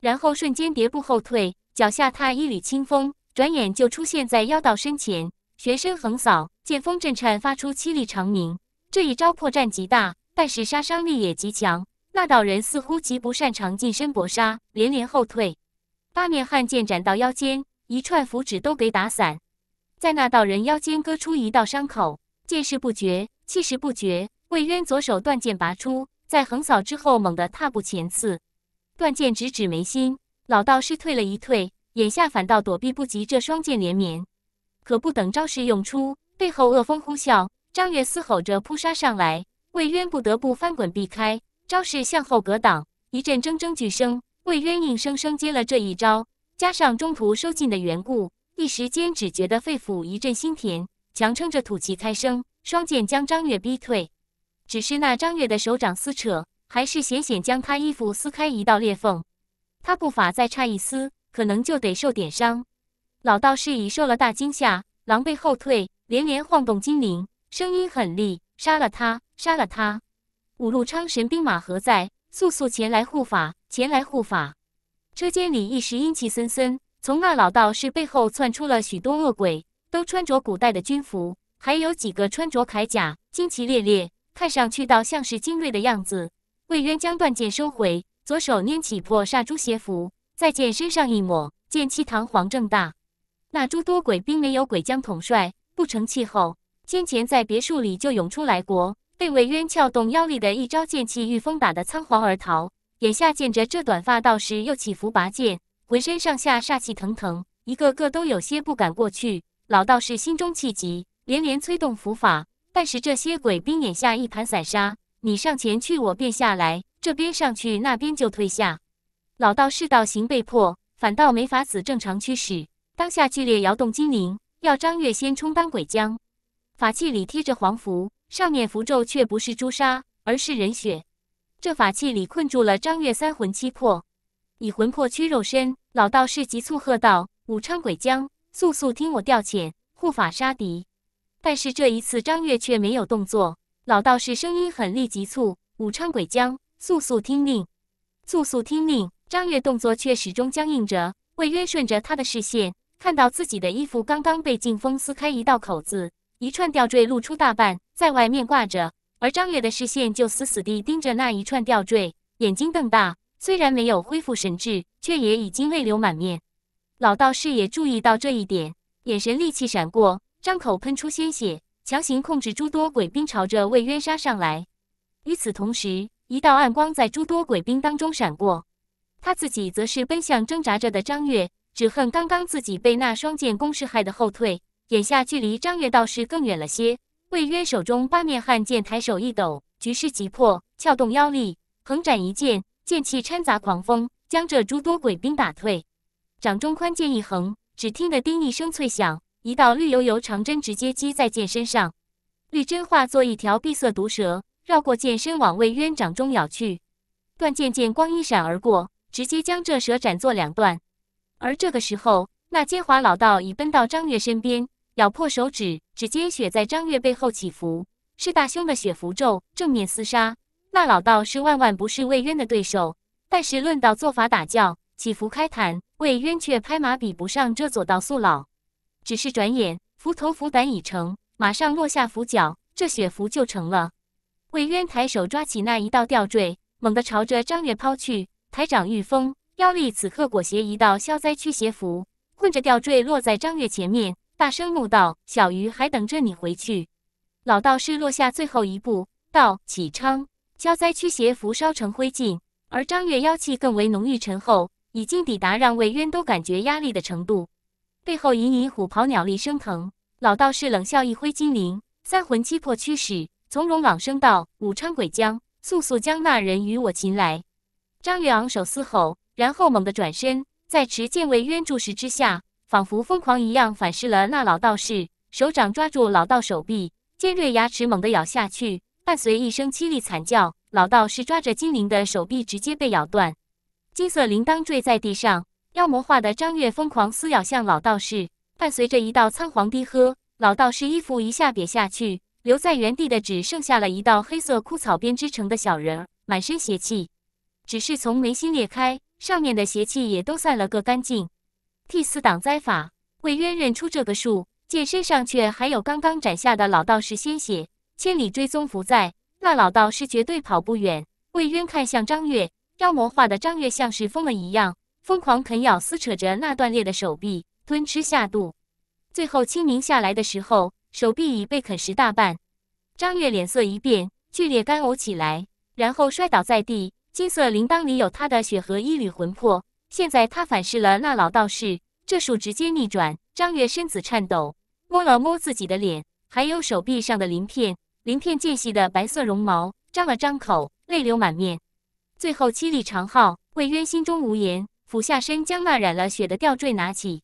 然后瞬间叠步后退。脚下踏一缕清风，转眼就出现在妖道身前，旋身横扫，剑锋震颤，发出凄厉长鸣。这一招破绽极大，但是杀伤力也极强。那道人似乎极不擅长近身搏杀，连连后退。八面汉剑斩到腰间，一串符纸都给打散，在那道人腰间割出一道伤口。剑势不绝，气势不绝。魏渊左手断剑拔出，在横扫之后猛地踏步前刺，断剑直指眉心。老道士退了一退，眼下反倒躲避不及这双剑连绵。可不等招式用出，背后恶风呼啸，张月嘶吼着扑杀上来，魏渊不得不翻滚避开，招式向后格挡。一阵铮铮巨声，魏渊硬生生接了这一招，加上中途收劲的缘故，一时间只觉得肺腑一阵心甜，强撑着吐气开声，双剑将张月逼退。只是那张月的手掌撕扯，还是险险将他衣服撕开一道裂缝。他步法再差一丝，可能就得受点伤。老道士已受了大惊吓，狼狈后退，连连晃动金铃，声音狠厉：“杀了他，杀了他！”五路昌神兵马何在？速速前来护法！前来护法！车间里一时阴气森森，从那老道士背后窜出了许多恶鬼，都穿着古代的军服，还有几个穿着铠甲，旌旗猎猎，看上去倒像是精锐的样子。魏渊将断剑收回。左手拈起破煞朱邪符，在剑身上一抹，剑气堂皇正大。那诸多鬼兵没有鬼将统帅，不成气候。先前在别墅里就涌出来过，被魏渊撬动妖力的一招剑气御风打得仓皇而逃。眼下见着这短发道士又起伏拔剑，浑身上下煞气腾腾，一个个都有些不敢过去。老道士心中气急，连连催动符法，但是这些鬼兵眼下一盘散沙，你上前去，我便下来。这边上去，那边就退下。老道士道行被迫，反倒没法子正常驱使。当下剧烈摇动金铃，要张月先充当鬼将。法器里贴着黄符，上面符咒却不是朱砂，而是人血。这法器里困住了张月三魂七魄，以魂魄驱肉身。老道士急促喝道：“武昌鬼将，速速听我调遣，护法杀敌。”但是这一次，张月却没有动作。老道士声音狠厉急促：“武昌鬼将！”速速听令！速速听令！张月动作却始终僵硬着。魏渊顺着他的视线，看到自己的衣服刚刚被劲风撕开一道口子，一串吊坠露出大半，在外面挂着。而张月的视线就死死地盯着那一串吊坠，眼睛瞪大。虽然没有恢复神智，却也已经泪流满面。老道士也注意到这一点，眼神戾气闪过，张口喷出鲜血，强行控制诸多鬼兵朝着魏渊杀上来。与此同时。一道暗光在诸多鬼兵当中闪过，他自己则是奔向挣扎着的张月，只恨刚刚自己被那双剑攻势害得后退，眼下距离张月倒是更远了些。魏渊手中八面汉剑抬手一抖，局势急迫，撬动腰力横斩一剑，剑气掺杂狂风，将这诸多鬼兵打退。掌中宽剑一横，只听得“叮”一声脆响，一道绿油油长针直接击在剑身上，绿针化作一条碧色毒蛇。绕过剑身，往魏渊掌中咬去，断剑剑光一闪而过，直接将这蛇斩作两段。而这个时候，那奸猾老道已奔到张月身边，咬破手指，直接血在张月背后起伏，是大凶的血符咒。正面厮杀，那老道是万万不是魏渊的对手。但是论到做法打教起伏开坛，魏渊却拍马比不上这左道素老。只是转眼，符头符板已成，马上落下符角，这血符就成了。魏渊抬手抓起那一道吊坠，猛地朝着张月抛去。抬掌御风，妖力此刻裹挟一道消灾驱邪符，混着吊坠落在张月前面，大声怒道：“小鱼还等着你回去。”老道士落下最后一步，道：“启昌，消灾驱邪符烧成灰烬。”而张月妖气更为浓郁沉厚，已经抵达让魏渊都感觉压力的程度。背后隐隐虎咆鸟唳升腾，老道士冷笑一挥金铃，三魂七魄驱使。从容朗声道：“武昌鬼将，速速将那人与我擒来！”张月昂首嘶吼，然后猛地转身，在持剑卫渊注视之下，仿佛疯狂一样反噬了那老道士。手掌抓住老道手臂，尖锐牙齿猛地咬下去，伴随一声凄厉惨叫，老道士抓着精灵的手臂直接被咬断，金色铃铛坠在地上。妖魔化的张月疯狂撕咬向老道士，伴随着一道仓皇低喝，老道士衣服一下瘪下去。留在原地的只剩下了一道黑色枯草编织成的小人儿，满身邪气，只是从眉心裂开，上面的邪气也都散了个干净。替死挡灾法，魏渊认出这个术，见身上却还有刚刚斩下的老道士鲜血。千里追踪不在，那老道士绝对跑不远。魏渊看向张月，妖魔化的张月像是疯了一样，疯狂啃咬撕扯着那断裂的手臂，吞吃下肚。最后清明下来的时候。手臂已被啃食大半，张月脸色一变，剧烈干呕起来，然后摔倒在地。金色铃铛里有他的血和一缕魂魄，现在他反噬了那老道士，这术直接逆转。张月身子颤抖，摸了摸自己的脸，还有手臂上的鳞片，鳞片间隙的白色绒毛，张了张口，泪流满面，最后凄厉长号。魏渊心中无言，俯下身将那染了血的吊坠拿起。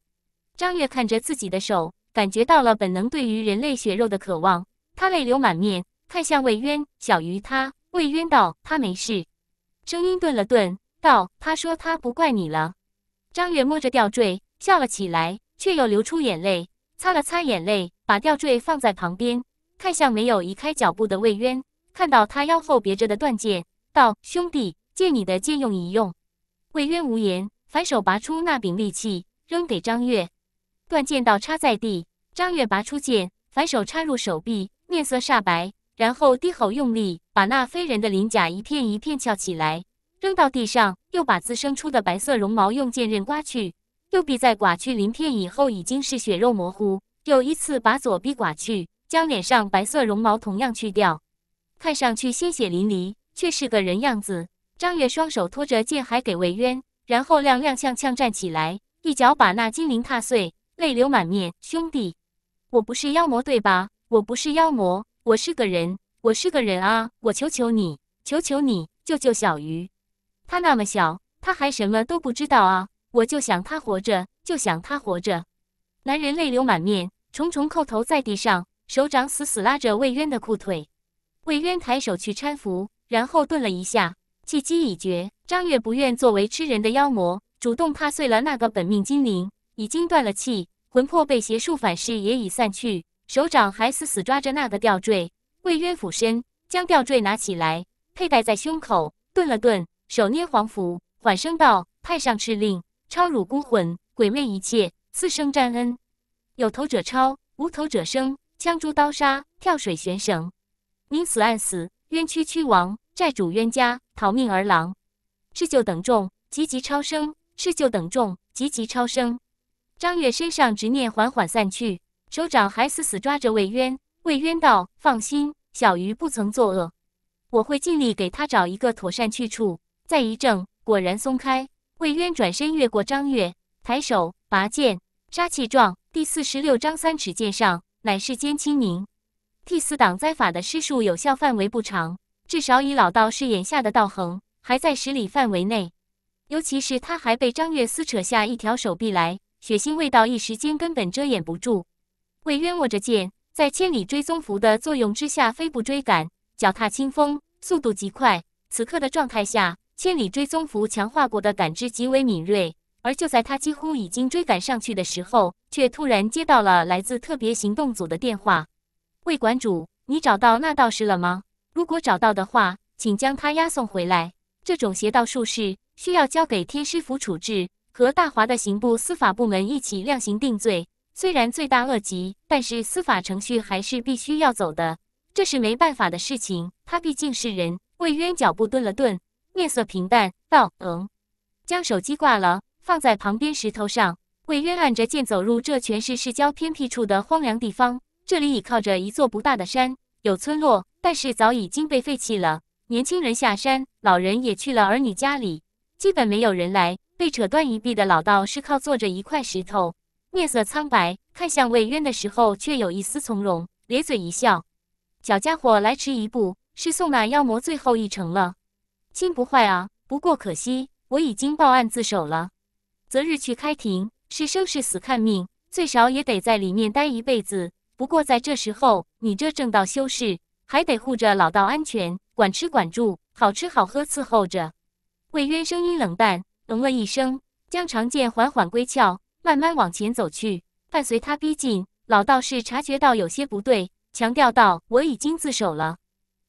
张月看着自己的手。感觉到了本能对于人类血肉的渴望，他泪流满面，看向魏渊。小于他，魏渊道：“他没事。”声音顿了顿，道：“他说他不怪你了。”张月摸着吊坠笑了起来，却又流出眼泪，擦了擦眼泪，把吊坠放在旁边，看向没有移开脚步的魏渊，看到他腰后别着的断剑，道：“兄弟，借你的借用一用。”魏渊无言，反手拔出那柄利器，扔给张月。断剑刀插在地，张月拔出剑，反手插入手臂，面色煞白，然后低吼，用力把那飞人的鳞甲一片一片翘起来，扔到地上，又把滋生出的白色绒毛用剑刃刮去。右臂在刮去鳞片以后已经是血肉模糊，又依次把左臂刮去，将脸上白色绒毛同样去掉，看上去鲜血淋漓，却是个人样子。张月双手托着剑，还给魏渊，然后踉踉跄跄站起来，一脚把那金铃踏碎。泪流满面，兄弟，我不是妖魔对吧？我不是妖魔，我是个人，我是个人啊！我求求你，求求你，救救小鱼，他那么小，他还什么都不知道啊！我就想他活着，就想他活着。男人泪流满面，重重叩头在地上，手掌死死拉着魏渊的裤腿。魏渊抬手去搀扶，然后顿了一下，气机已绝。张月不愿作为吃人的妖魔，主动踏碎了那个本命精灵。已经断了气，魂魄被邪术反噬也已散去，手掌还死死抓着那个吊坠。魏渊俯身将吊坠拿起来，佩戴在胸口，顿了顿，手捏黄符，缓声道：“太上敕令，超汝孤魂，鬼魅一切，四生沾恩。有头者超，无头者生。枪珠刀杀，跳水悬绳，宁死暗死，冤屈屈亡。债主冤家，逃命儿郎，赤救等众，急急超生！赤救等众，急急超生！”张月身上执念缓缓散去，手掌还死死抓着魏渊。魏渊道：“放心，小鱼不曾作恶，我会尽力给他找一个妥善去处。”再一怔，果然松开。魏渊转身越过张月，抬手拔剑，杀气壮。第四十六章三尺剑上乃是间清明。替死挡灾法的施术有效范围不长，至少以老道士眼下的道行，还在十里范围内。尤其是他还被张月撕扯下一条手臂来。血腥味道一时间根本遮掩不住。魏渊握着剑，在千里追踪符的作用之下飞步追赶，脚踏清风，速度极快。此刻的状态下，千里追踪符强化过的感知极为敏锐。而就在他几乎已经追赶上去的时候，却突然接到了来自特别行动组的电话：“魏馆主，你找到那道士了吗？如果找到的话，请将他押送回来。这种邪道术士，需要交给天师府处置。”和大华的刑部司法部门一起量刑定罪，虽然罪大恶极，但是司法程序还是必须要走的，这是没办法的事情。他毕竟是人。魏渊脚步顿了顿，面色平淡道：“嗯。”将手机挂了，放在旁边石头上。魏渊按着键走入这全是市郊偏僻处的荒凉地方。这里倚靠着一座不大的山，有村落，但是早已经被废弃了。年轻人下山，老人也去了儿女家里，基本没有人来。被扯断一臂的老道是靠坐着一块石头，面色苍白，看向魏渊的时候却有一丝从容，咧嘴一笑：“小家伙来迟一步，是送那妖魔最后一程了，心不坏啊。不过可惜，我已经报案自首了，择日去开庭，是生是死看命，最少也得在里面待一辈子。不过在这时候，你这正道修士还得护着老道安全，管吃管住，好吃好喝伺候着。”魏渊声音冷淡。嗯了一声，将长剑缓缓归鞘，慢慢往前走去。伴随他逼近，老道士察觉到有些不对，强调道：“我已经自首了，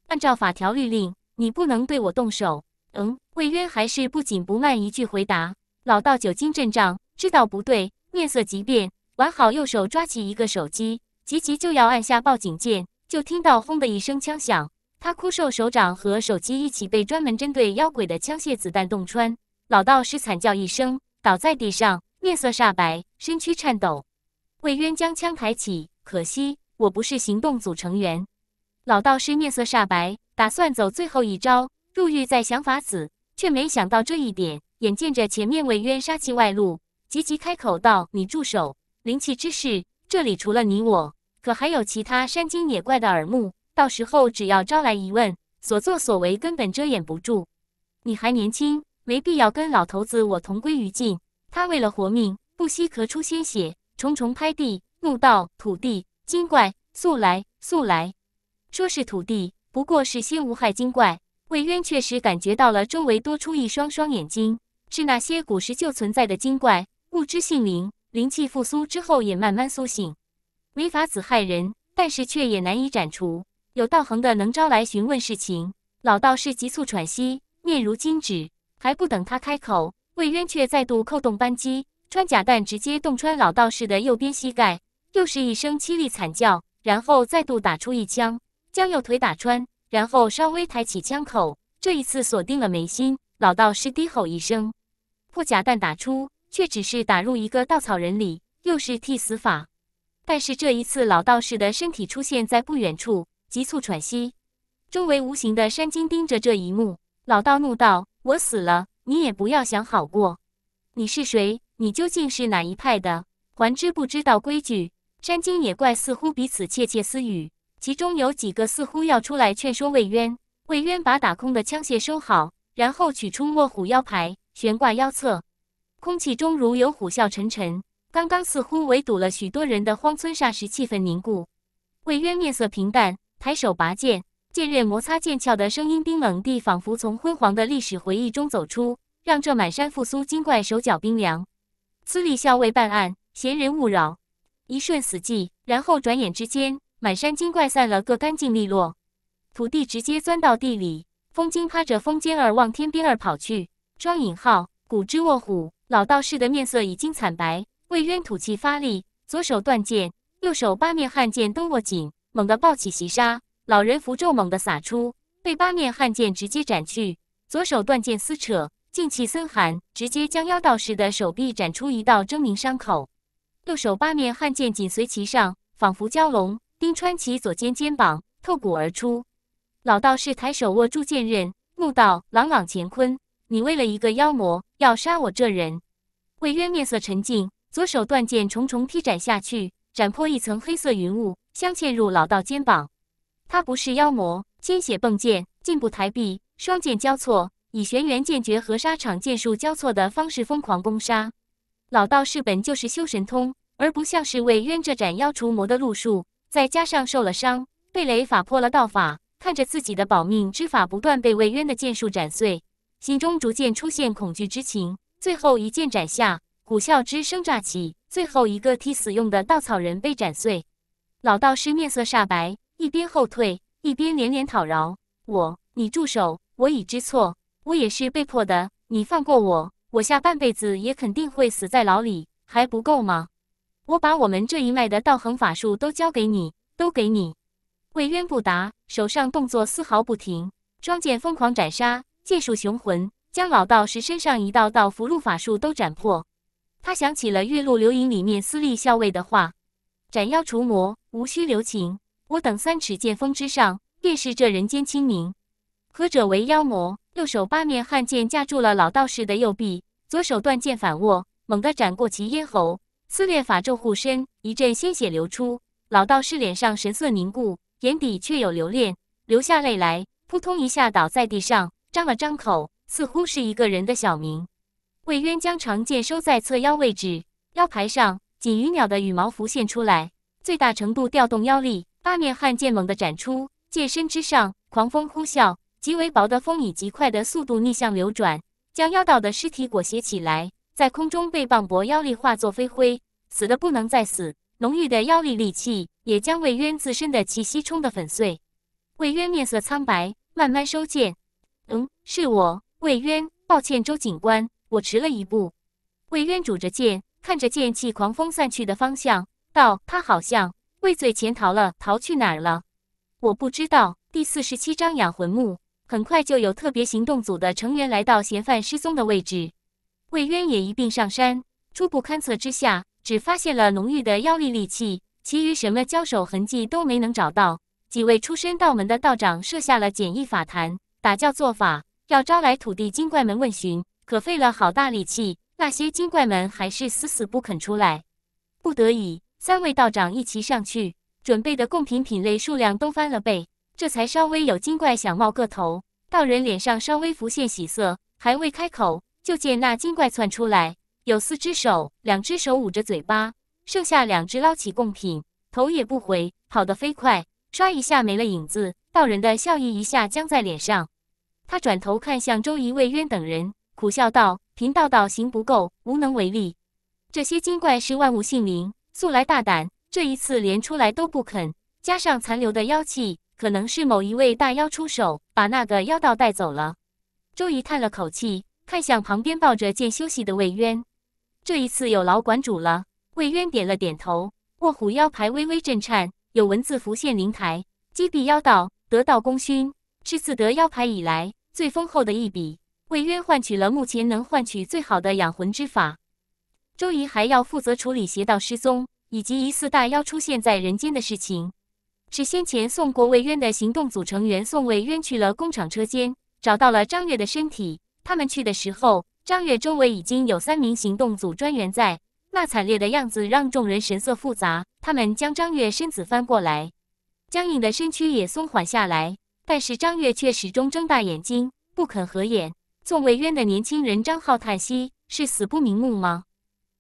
按照法条律令，你不能对我动手。”嗯，魏渊还是不紧不慢一句回答。老道久经阵仗，知道不对，面色急变，完好右手抓起一个手机，急急就要按下报警键，就听到轰的一声枪响，他枯瘦手掌和手机一起被专门针对妖鬼的枪械子弹洞穿。老道士惨叫一声，倒在地上，面色煞白，身躯颤抖。魏渊将枪抬起，可惜我不是行动组成员。老道士面色煞白，打算走最后一招，入狱再想法死，却没想到这一点。眼见着前面魏渊杀气外露，急急开口道：“你住手！灵气之事，这里除了你我，可还有其他山精野怪的耳目。到时候只要招来一问，所作所为根本遮掩不住。你还年轻。”没必要跟老头子我同归于尽。他为了活命，不惜咳出鲜血，重重拍地，怒道：“土地，精怪，速来，速来！”说是土地，不过是些无害精怪。魏渊确实感觉到了周围多出一双双眼睛，是那些古时就存在的精怪。物之性灵，灵气复苏之后也慢慢苏醒，没法子害人，但是却也难以斩除。有道行的能招来询问事情。老道士急促喘息，面如金纸。还不等他开口，魏渊却再度扣动扳机，穿甲弹直接洞穿老道士的右边膝盖，又是一声凄厉惨叫，然后再度打出一枪，将右腿打穿，然后稍微抬起枪口，这一次锁定了眉心。老道士低吼一声，破甲弹打出，却只是打入一个稻草人里，又是替死法。但是这一次，老道士的身体出现在不远处，急促喘息，周围无形的山精盯着这一幕，老道怒道。我死了，你也不要想好过。你是谁？你究竟是哪一派的？还知不知道规矩？山精野怪似乎彼此窃窃私语，其中有几个似乎要出来劝说魏渊。魏渊把打空的枪械收好，然后取出卧虎腰牌，悬挂腰侧。空气中如有虎啸沉沉。刚刚似乎围堵了许多人的荒村霎时气氛凝固。魏渊面色平淡，抬手拔剑。剑刃摩擦剑鞘的声音冰冷地，仿佛从昏黄的历史回忆中走出，让这满山复苏精怪手脚冰凉。私立校尉办案，闲人勿扰。一瞬死寂，然后转眼之间，满山精怪散了个干净利落。土地直接钻到地里，风精趴着风尖儿往天边儿跑去。双引号古之卧虎，老道士的面色已经惨白，魏渊吐气发力，左手断剑，右手八面汉剑都握紧，猛地抱起袭杀。老人符咒猛地撒出，被八面汉剑直接斩去。左手断剑撕扯，劲气森寒，直接将妖道士的手臂斩出一道狰狞伤口。右手八面汉剑紧随其上，仿佛蛟龙，钉穿其左肩肩膀，透骨而出。老道士抬手握住剑刃，怒道：“朗朗乾坤，你为了一个妖魔要杀我这人？”魏渊面色沉静，左手断剑重重劈斩下去，斩破一层黑色云雾，镶嵌入老道肩膀。他不是妖魔，鲜血迸溅，进步抬臂，双剑交错，以玄元剑诀和沙场剑术交错的方式疯狂攻杀。老道士本就是修神通，而不像是为渊这斩妖除魔的路数。再加上受了伤，被雷法破了道法，看着自己的保命之法不断被魏渊的剑术斩碎，心中逐渐出现恐惧之情。最后一剑斩下，骨啸之声乍起，最后一个替死用的稻草人被斩碎。老道士面色煞白。一边后退，一边连连讨饶：“我，你住手！我已知错，我也是被迫的。你放过我，我下半辈子也肯定会死在牢里，还不够吗？我把我们这一脉的道恒法术都交给你，都给你。”魏渊不答，手上动作丝毫不停，双剑疯狂斩杀，剑术雄浑，将老道士身上一道道符箓法术都斩破。他想起了《月露流影》里面私立校尉的话：“斩妖除魔，无需留情。”我等三尺剑锋之上，便是这人间清明。何者为妖魔？右手八面汉剑架住了老道士的右臂，左手断剑反握，猛地斩过其咽喉，撕裂法咒护身，一阵鲜血流出。老道士脸上神色凝固，眼底却有留恋，流下泪来，扑通一下倒在地上，张了张口，似乎是一个人的小名。魏渊将长剑收在侧腰位置，腰牌上锦鱼鸟的羽毛浮现出来，最大程度调动腰力。八面汉剑猛地斩出，剑身之上狂风呼啸，极为薄的风以极快的速度逆向流转，将妖道的尸体裹挟起来，在空中被磅礴妖力化作飞灰，死的不能再死。浓郁的妖力戾气也将魏渊自身的气息冲得粉碎。魏渊面色苍白，慢慢收剑。嗯，是我，魏渊，抱歉，周警官，我迟了一步。魏渊拄着剑，看着剑气狂风散去的方向，道：“他好像。”畏罪潜逃了，逃去哪儿了？我不知道。第四十七章养魂墓。很快就有特别行动组的成员来到嫌犯失踪的位置，魏渊也一并上山。初步勘测之下，只发现了浓郁的妖力戾气，其余什么交手痕迹都没能找到。几位出身道门的道长设下了简易法坛，打教做法，要招来土地精怪们问询，可费了好大力气，那些精怪们还是死死不肯出来，不得已。三位道长一齐上去，准备的贡品品类数量都翻了倍，这才稍微有精怪想冒个头。道人脸上稍微浮现喜色，还未开口，就见那精怪窜出来，有四只手，两只手捂着嘴巴，剩下两只捞起贡品，头也不回，跑得飞快，唰一下没了影子。道人的笑意一下僵在脸上，他转头看向周仪、魏渊等人，苦笑道：“贫道道行不够，无能为力。这些精怪是万物性灵。”素来大胆，这一次连出来都不肯。加上残留的妖气，可能是某一位大妖出手，把那个妖道带走了。周瑜叹了口气，看向旁边抱着剑休息的魏渊：“这一次有劳馆主了。”魏渊点了点头，卧虎妖牌微微震颤，有文字浮现灵台：“击毙妖道，得道功勋，是自得妖牌以来最丰厚的一笔。”魏渊换取了目前能换取最好的养魂之法。周瑜还要负责处理邪道失踪以及疑似大妖出现在人间的事情。是先前宋国卫渊的行动组成员宋卫渊去了工厂车间，找到了张月的身体。他们去的时候，张月周围已经有三名行动组专员在。那惨烈的样子让众人神色复杂。他们将张月身子翻过来，僵硬的身躯也松缓下来。但是张月却始终睁大眼睛，不肯合眼。宋卫渊的年轻人张浩叹息：是死不瞑目吗？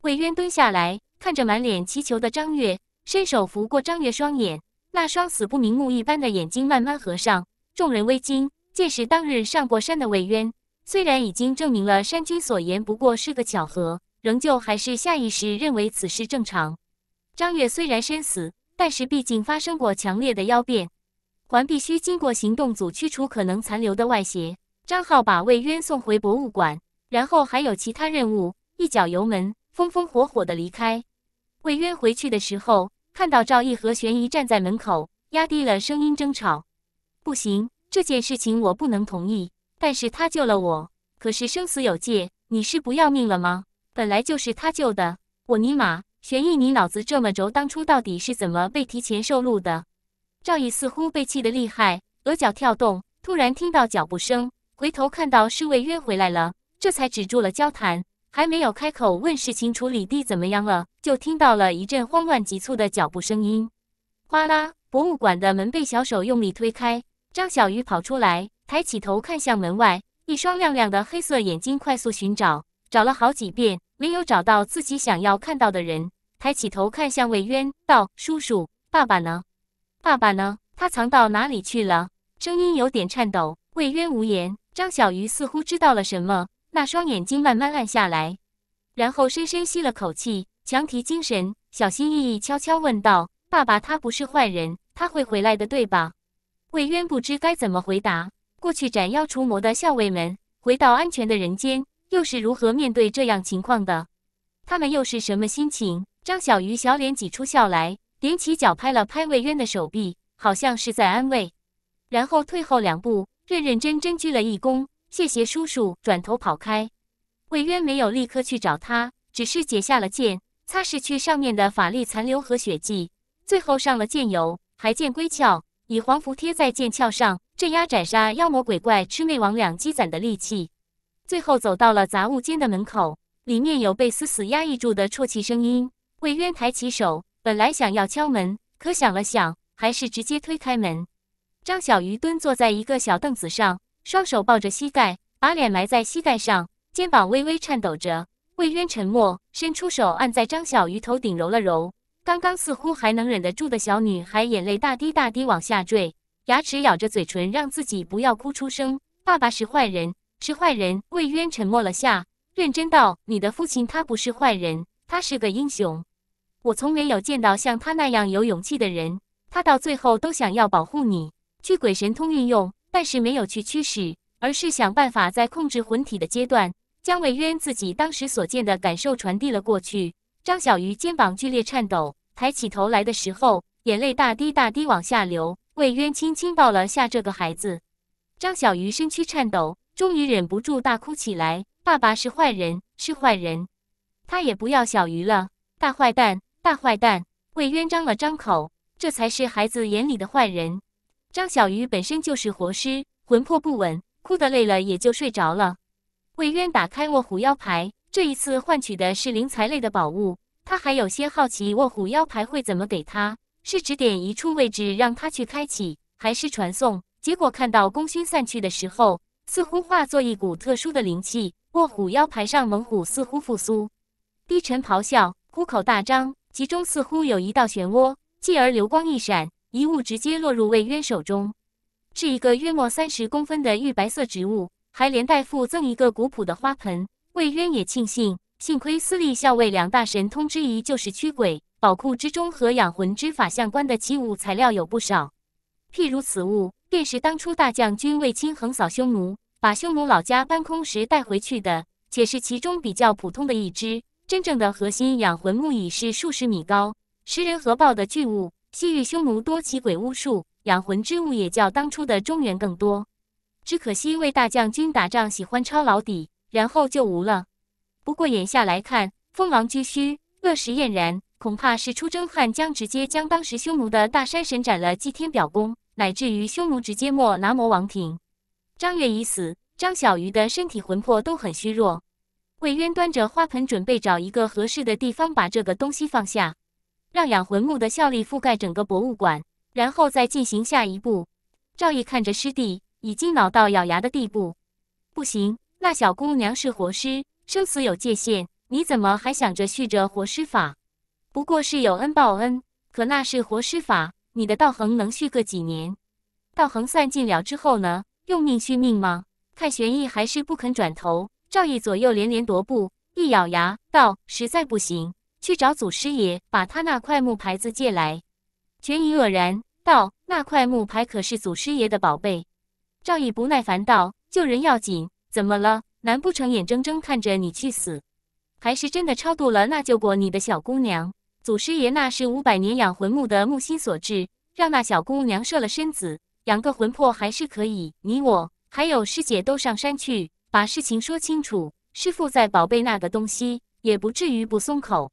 魏渊蹲下来，看着满脸祈求的张月，伸手拂过张月双眼，那双死不瞑目一般的眼睛慢慢合上。众人微惊。届时当日上过山的魏渊，虽然已经证明了山君所言不过是个巧合，仍旧还是下意识认为此事正常。张月虽然身死，但是毕竟发生过强烈的妖变，还必须经过行动组驱除可能残留的外邪。张浩把魏渊送回博物馆，然后还有其他任务，一脚油门。风风火火的离开。魏渊回去的时候，看到赵毅和玄疑站在门口，压低了声音争吵：“不行，这件事情我不能同意。但是他救了我，可是生死有界，你是不要命了吗？本来就是他救的，我尼玛，玄毅，你脑子这么轴，当初到底是怎么被提前收录的？”赵毅似乎被气得厉害，额角跳动，突然听到脚步声，回头看到是魏渊回来了，这才止住了交谈。还没有开口问事情处理的怎么样了，就听到了一阵慌乱急促的脚步声音。哗啦！博物馆的门被小手用力推开，张小鱼跑出来，抬起头看向门外，一双亮亮的黑色眼睛快速寻找，找了好几遍，没有找到自己想要看到的人。抬起头看向魏渊，道：“叔叔，爸爸呢？爸爸呢？他藏到哪里去了？”声音有点颤抖。魏渊无言。张小鱼似乎知道了什么。那双眼睛慢慢暗下来，然后深深吸了口气，强提精神，小心翼翼，悄悄问道：“爸爸，他不是坏人，他会回来的，对吧？”魏渊不知该怎么回答。过去斩妖除魔的校尉们回到安全的人间，又是如何面对这样情况的？他们又是什么心情？张小鱼小脸挤出笑来，踮起脚拍了拍魏渊的手臂，好像是在安慰，然后退后两步，认认真真鞠了一躬。谢谢叔叔，转头跑开。魏渊没有立刻去找他，只是解下了剑，擦拭去上面的法力残留和血迹，最后上了剑油，还剑归鞘，以黄符贴在剑鞘上，镇压斩杀妖魔鬼怪、魑魅魍魉积攒的戾气。最后走到了杂物间的门口，里面有被死死压抑住的啜泣声音。魏渊抬起手，本来想要敲门，可想了想，还是直接推开门。张小鱼蹲坐在一个小凳子上。双手抱着膝盖，把脸埋在膝盖上，肩膀微微颤抖着。魏渊沉默，伸出手按在张小鱼头顶，揉了揉。刚刚似乎还能忍得住的小女孩，眼泪大滴大滴往下坠，牙齿咬着嘴唇，让自己不要哭出声。爸爸是坏人，是坏人。魏渊沉默了下，认真道：“你的父亲他不是坏人，他是个英雄。我从没有见到像他那样有勇气的人。他到最后都想要保护你。巨鬼神通运用。”但是没有去驱使，而是想办法在控制魂体的阶段，将魏渊自己当时所见的感受传递了过去。张小鱼肩膀剧烈颤抖，抬起头来的时候，眼泪大滴大滴往下流。魏渊轻轻抱了下这个孩子，张小鱼身躯颤抖，终于忍不住大哭起来：“爸爸是坏人，是坏人，他也不要小鱼了，大坏蛋，大坏蛋！”魏渊张了张口，这才是孩子眼里的坏人。张小鱼本身就是活尸，魂魄不稳，哭得累了也就睡着了。魏渊打开卧虎腰牌，这一次换取的是灵材类的宝物，他还有些好奇卧虎腰牌会怎么给他，是指点一处位置让他去开启，还是传送？结果看到功勋散去的时候，似乎化作一股特殊的灵气，卧虎腰牌上猛虎似乎复苏，低沉咆哮，虎口大张，其中似乎有一道漩涡，继而流光一闪。遗物直接落入魏渊手中，是一个约莫三十公分的玉白色植物，还连带附赠一个古朴的花盆。魏渊也庆幸，幸亏私立校尉两大神通之一就是驱鬼，宝库之中和养魂之法相关的奇物材料有不少，譬如此物便是当初大将军卫青横扫匈奴，把匈奴老家搬空时带回去的，且是其中比较普通的。一只真正的核心养魂木椅是数十米高、十人合抱的巨物。西域匈奴多奇鬼巫术，养魂之物也较当初的中原更多。只可惜魏大将军打仗喜欢抄老底，然后就无了。不过眼下来看，封狼居胥，恶食燕然，恐怕是出征汉将直接将当时匈奴的大山神斩了祭天表功，乃至于匈奴直接没拿魔王庭。张悦已死，张小鱼的身体魂魄都很虚弱。魏渊端着花盆，准备找一个合适的地方把这个东西放下。让养魂木的效力覆盖整个博物馆，然后再进行下一步。赵毅看着师弟，已经恼到咬牙的地步。不行，那小姑娘是活尸，生死有界限，你怎么还想着续这活尸法？不过是有恩报恩，可那是活尸法，你的道行能续个几年？道行散尽了之后呢？用命续命吗？看玄毅还是不肯转头，赵毅左右连连踱步，一咬牙道：“实在不行。”去找祖师爷，把他那块木牌子借来。全云愕然道：“那块木牌可是祖师爷的宝贝。”赵毅不耐烦道：“救人要紧，怎么了？难不成眼睁睁看着你去死？还是真的超度了那救过你的小姑娘？祖师爷那是五百年养魂木的木心所致，让那小姑娘设了身子养个魂魄还是可以。你我还有师姐都上山去，把事情说清楚。师父在，宝贝那个东西也不至于不松口。”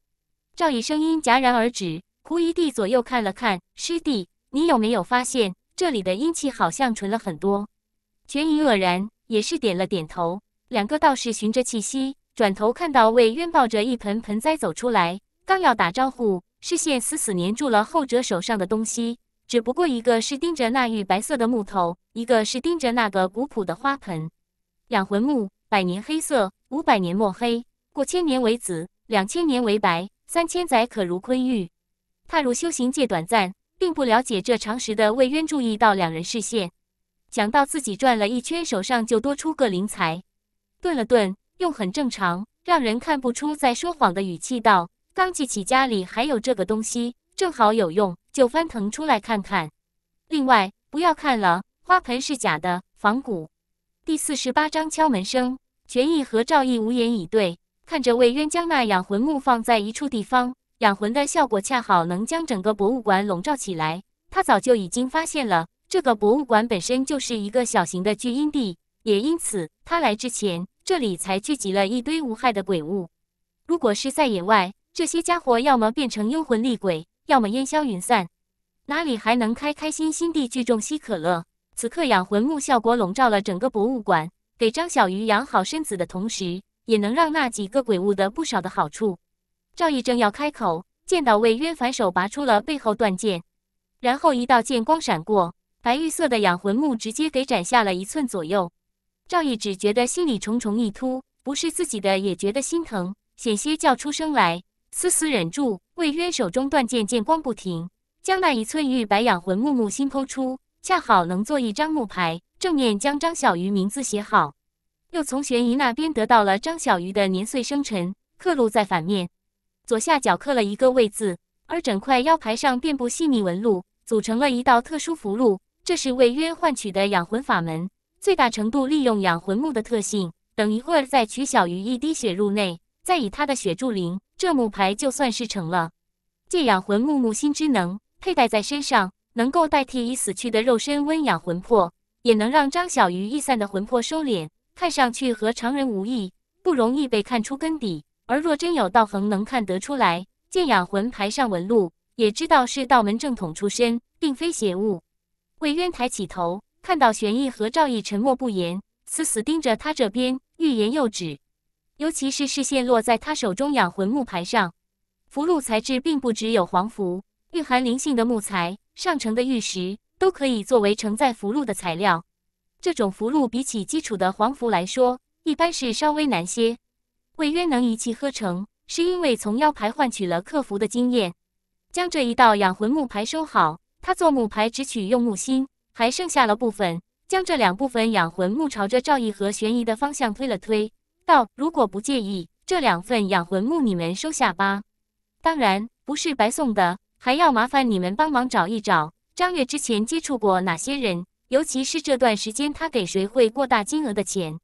赵毅声音戛然而止，胡一地左右看了看，师弟，你有没有发现这里的阴气好像纯了很多？全云愕然，也是点了点头。两个道士循着气息，转头看到魏渊抱着一盆盆栽走出来，刚要打招呼，视线死死粘住了后者手上的东西。只不过一个是盯着那玉白色的木头，一个是盯着那个古朴的花盆。两魂木，百年黑色，五百年墨黑，过千年为紫，两千年为白。三千载可如窥玉，踏入修行界短暂，并不了解这常识的魏渊注意到两人视线，讲到自己转了一圈，手上就多出个灵材。顿了顿，用很正常、让人看不出在说谎的语气道：“刚记起家里还有这个东西，正好有用，就翻腾出来看看。另外，不要看了，花盆是假的，仿古。”第四十八章敲门声，权义和赵毅无言以对。看着魏渊将那养魂木放在一处地方，养魂的效果恰好能将整个博物馆笼罩起来。他早就已经发现了，这个博物馆本身就是一个小型的聚阴地，也因此他来之前这里才聚集了一堆无害的鬼物。如果是在野外，这些家伙要么变成幽魂厉鬼，要么烟消云散，哪里还能开开心心地聚众吸可乐？此刻养魂木效果笼罩了整个博物馆，给张小鱼养好身子的同时。也能让那几个鬼物得不少的好处。赵毅正要开口，见到魏渊反手拔出了背后断剑，然后一道剑光闪过，白玉色的养魂木直接给斩下了一寸左右。赵毅只觉得心里重重一突，不是自己的也觉得心疼，险些叫出声来，死死忍住。魏渊手中断剑剑光不停，将那一寸玉白养魂木木心剖出，恰好能做一张木牌，正面将张小鱼名字写好。又从悬疑那边得到了张小鱼的年岁生辰，刻录在反面左下角刻了一个“位字，而整块腰牌上遍布细密纹路，组成了一道特殊符箓。这是为约换取的养魂法门，最大程度利用养魂木的特性。等一会儿再取小鱼一滴血入内，再以他的血助灵，这木牌就算是成了。借养魂木木心之能，佩戴在身上，能够代替已死去的肉身温养魂魄，也能让张小鱼易散的魂魄收敛。看上去和常人无异，不容易被看出根底。而若真有道行，能看得出来，见养魂牌上纹路，也知道是道门正统出身，并非邪物。魏渊抬起头，看到玄毅和赵毅沉默不言，死死盯着他这边，欲言又止。尤其是视线落在他手中养魂木牌上，符箓材质并不只有黄符，蕴含灵性的木材、上乘的玉石都可以作为承载符箓的材料。这种符箓比起基础的黄符来说，一般是稍微难些。魏渊能一气呵成，是因为从妖牌换取了克服的经验。将这一道养魂木牌收好，他做木牌只取用木心，还剩下了部分。将这两部分养魂木朝着赵毅和悬疑的方向推了推，道：“如果不介意，这两份养魂木你们收下吧。当然不是白送的，还要麻烦你们帮忙找一找张月之前接触过哪些人。”尤其是这段时间，他给谁会过大金额的钱？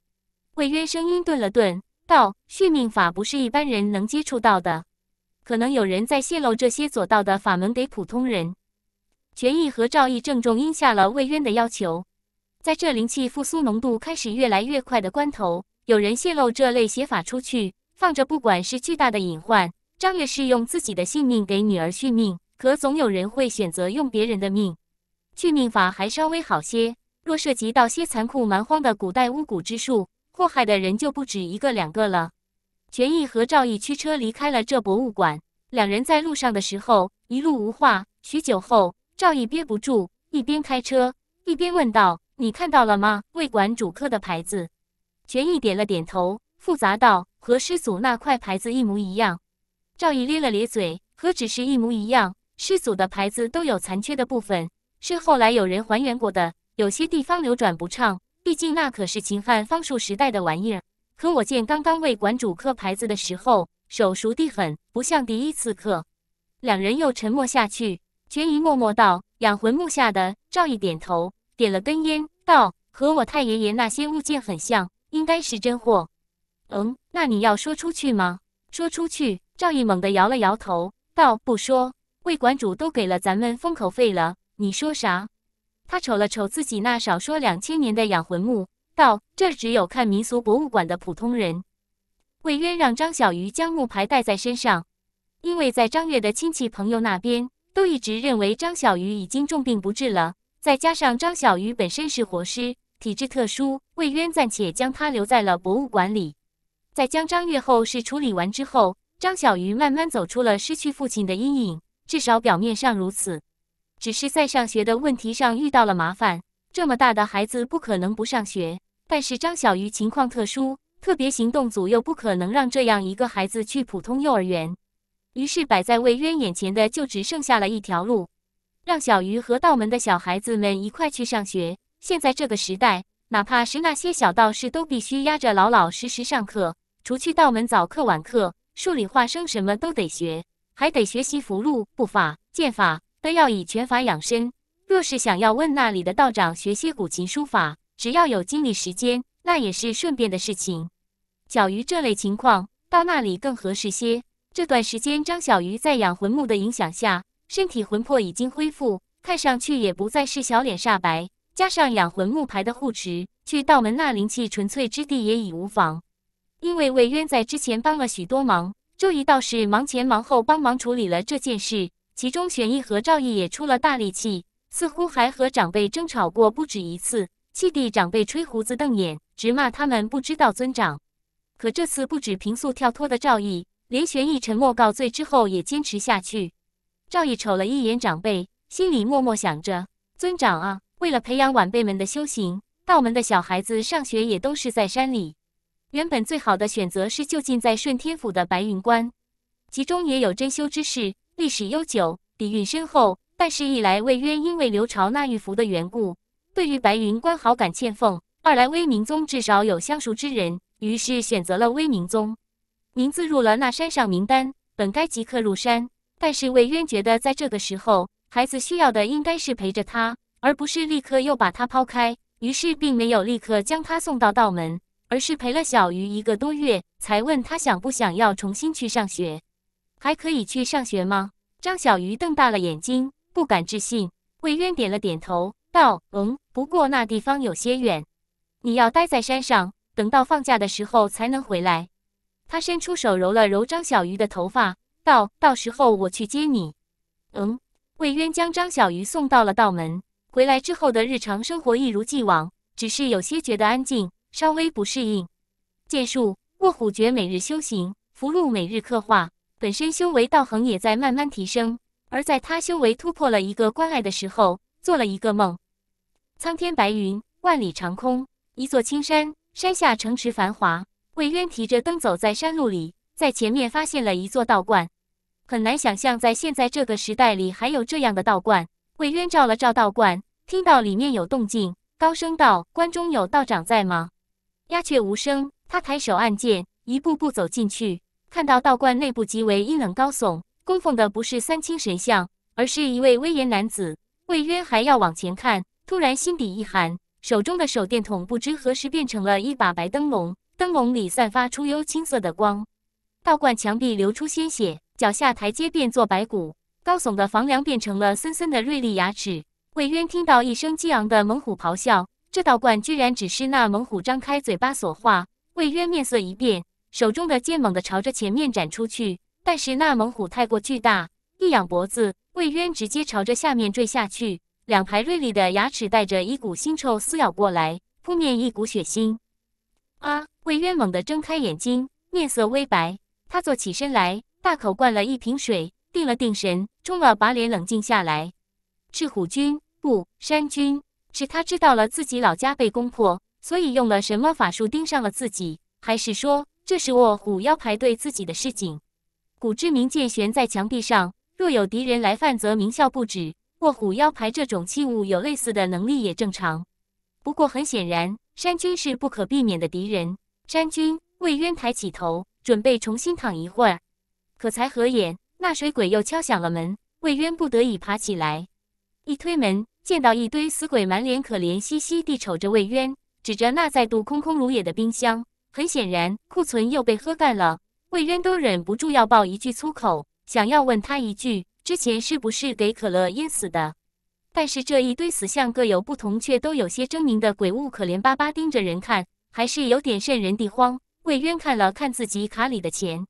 魏渊声音顿了顿，道：“续命法不是一般人能接触到的，可能有人在泄露这些左道的法门给普通人。”权益和赵毅郑重应下了魏渊的要求。在这灵气复苏浓度开始越来越快的关头，有人泄露这类邪法出去，放着不管是巨大的隐患。张越是用自己的性命给女儿续命，可总有人会选择用别人的命。续命法还稍微好些，若涉及到些残酷蛮荒的古代巫蛊之术，祸害的人就不止一个两个了。权益和赵毅驱车离开了这博物馆，两人在路上的时候一路无话。许久后，赵毅憋不住，一边开车一边问道：“你看到了吗？魏馆主客的牌子？”权益点了点头，复杂道：“和师祖那块牌子一模一样。”赵毅咧了咧嘴：“何止是一模一样，师祖的牌子都有残缺的部分。”是后来有人还原过的，有些地方流转不畅，毕竟那可是秦汉方术时代的玩意儿。可我见刚刚魏馆主刻牌子的时候，手熟得很，不像第一次刻。两人又沉默下去，权宜默默道：“养魂木下的赵毅点头，点了根烟，道：和我太爷爷那些物件很像，应该是真货。嗯，那你要说出去吗？说出去。”赵毅猛地摇了摇头，道：“不说，魏馆主都给了咱们封口费了。”你说啥？他瞅了瞅自己那少说两千年的养魂木，道：“这只有看民俗博物馆的普通人。”魏渊让张小鱼将木牌带在身上，因为在张月的亲戚朋友那边都一直认为张小鱼已经重病不治了，再加上张小鱼本身是活尸，体质特殊，魏渊暂且将他留在了博物馆里。在将张月后事处理完之后，张小鱼慢慢走出了失去父亲的阴影，至少表面上如此。只是在上学的问题上遇到了麻烦。这么大的孩子不可能不上学，但是张小鱼情况特殊，特别行动组又不可能让这样一个孩子去普通幼儿园。于是摆在魏渊眼前的就只剩下了一条路，让小鱼和道门的小孩子们一块去上学。现在这个时代，哪怕是那些小道士，都必须压着老老实实上课。除去道门早课晚课，数理化生什么都得学，还得学习符箓、步法、剑法。都要以拳法养身。若是想要问那里的道长学些古琴、书法，只要有精力时间，那也是顺便的事情。小鱼这类情况，到那里更合适些。这段时间，张小鱼在养魂木的影响下，身体魂魄已经恢复，看上去也不再是小脸煞白。加上养魂木牌的护持，去道门那灵气纯粹之地也已无妨。因为魏渊在之前帮了许多忙，周一道士忙前忙后帮忙处理了这件事。其中玄逸和赵毅也出了大力气，似乎还和长辈争吵过不止一次，气得长辈吹胡子瞪眼，直骂他们不知道尊长。可这次不止平素跳脱的赵毅，连玄逸沉默告罪之后也坚持下去。赵毅瞅了一眼长辈，心里默默想着：尊长啊，为了培养晚辈们的修行，道门的小孩子上学也都是在山里。原本最好的选择是就近在顺天府的白云观，其中也有真修之士。历史悠久，底蕴深厚。但是，一来魏渊因为刘朝那玉符的缘故，对于白云观好感欠奉；二来威明宗至少有相熟之人，于是选择了威明宗。名字入了那山上名单，本该即刻入山。但是魏渊觉得，在这个时候，孩子需要的应该是陪着他，而不是立刻又把他抛开。于是，并没有立刻将他送到道门，而是陪了小鱼一个多月，才问他想不想要重新去上学。还可以去上学吗？张小鱼瞪大了眼睛，不敢置信。魏渊点了点头，道：“嗯，不过那地方有些远，你要待在山上，等到放假的时候才能回来。”他伸出手揉了揉张小鱼的头发，道：“到时候我去接你。”嗯，魏渊将张小鱼送到了道门。回来之后的日常生活一如既往，只是有些觉得安静，稍微不适应。剑术《卧虎诀》每日修行，《符箓每日刻画。本身修为道恒也在慢慢提升，而在他修为突破了一个关隘的时候，做了一个梦：苍天白云，万里长空，一座青山，山下城池繁华。魏渊提着灯走在山路里，在前面发现了一座道观，很难想象在现在这个时代里还有这样的道观。魏渊照了照道观，听到里面有动静，高声道：“关中有道长在吗？”鸦雀无声。他抬手按键，一步步走进去。看到道观内部极为阴冷高耸，供奉的不是三清神像，而是一位威严男子。魏渊还要往前看，突然心底一寒，手中的手电筒不知何时变成了一把白灯笼，灯笼里散发出幽青色的光。道观墙壁流出鲜血，脚下台阶变作白骨，高耸的房梁变成了森森的锐利牙齿。魏渊听到一声激昂的猛虎咆哮，这道观居然只是那猛虎张开嘴巴所化。魏渊面色一变。手中的剑猛地朝着前面斩出去，但是那猛虎太过巨大，一仰脖子，魏渊直接朝着下面坠下去。两排锐利的牙齿带着一股腥臭撕咬过来，扑面一股血腥。啊！魏渊猛地睁开眼睛，面色微白。他坐起身来，大口灌了一瓶水，定了定神，冲了把脸冷静下来。赤虎军不，山军是他知道了自己老家被攻破，所以用了什么法术盯上了自己，还是说？这是卧虎腰牌对自己的市井。古之名剑悬在墙壁上，若有敌人来犯，则鸣笑不止。卧虎腰牌这种器物有类似的能力也正常。不过很显然，山君是不可避免的敌人。山君，魏渊抬起头，准备重新躺一会儿。可才合眼，那水鬼又敲响了门。魏渊不得已爬起来，一推门，见到一堆死鬼，满脸可怜兮兮地瞅着魏渊，指着那再度空空如也的冰箱。很显然，库存又被喝干了。魏渊都忍不住要爆一句粗口，想要问他一句，之前是不是给可乐淹死的？但是这一堆死相各有不同，却都有些狰狞的鬼物，可怜巴巴盯着人看，还是有点渗人的慌。魏渊看了看自己卡里的钱，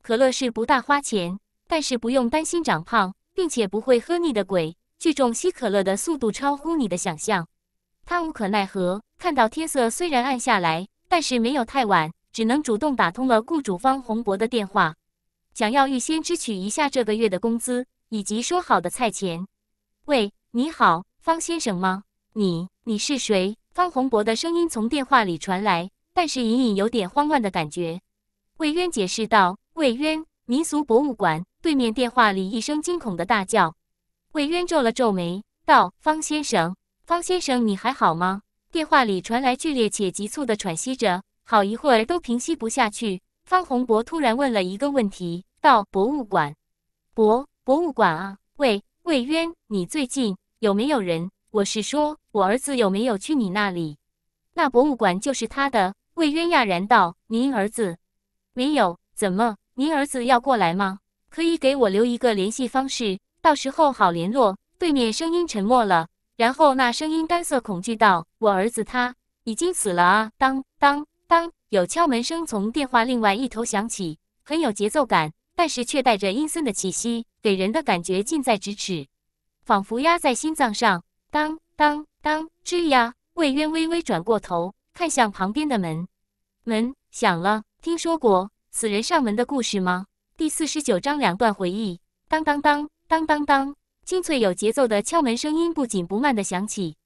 可乐是不大花钱，但是不用担心长胖，并且不会喝腻的鬼，聚众吸可乐的速度超乎你的想象。他无可奈何，看到天色虽然暗下来。但是没有太晚，只能主动打通了雇主方洪博的电话，想要预先支取一下这个月的工资以及说好的菜钱。喂，你好，方先生吗？你你是谁？方洪博的声音从电话里传来，但是隐隐有点慌乱的感觉。魏渊解释道：“魏渊，民俗博物馆对面。”电话里一声惊恐的大叫。魏渊皱了皱眉，道：“方先生，方先生，你还好吗？”电话里传来剧烈且急促的喘息着，好一会儿都平息不下去。方洪博突然问了一个问题：“到博物馆，博博物馆啊？喂，魏渊，你最近有没有人？我是说，我儿子有没有去你那里？那博物馆就是他的。”魏渊讶然道：“您儿子？没有？怎么？您儿子要过来吗？可以给我留一个联系方式，到时候好联络。”对面声音沉默了。然后那声音干涩恐惧道：“我儿子他已经死了啊！”当当当，有敲门声从电话另外一头响起，很有节奏感，但是却带着阴森的气息，给人的感觉近在咫尺，仿佛压在心脏上。当当当，吱呀！魏渊微微转过头，看向旁边的门，门响了。听说过死人上门的故事吗？第四十九章两段回忆。当当当，当当当。清脆有节奏的敲门声音不紧不慢的响起。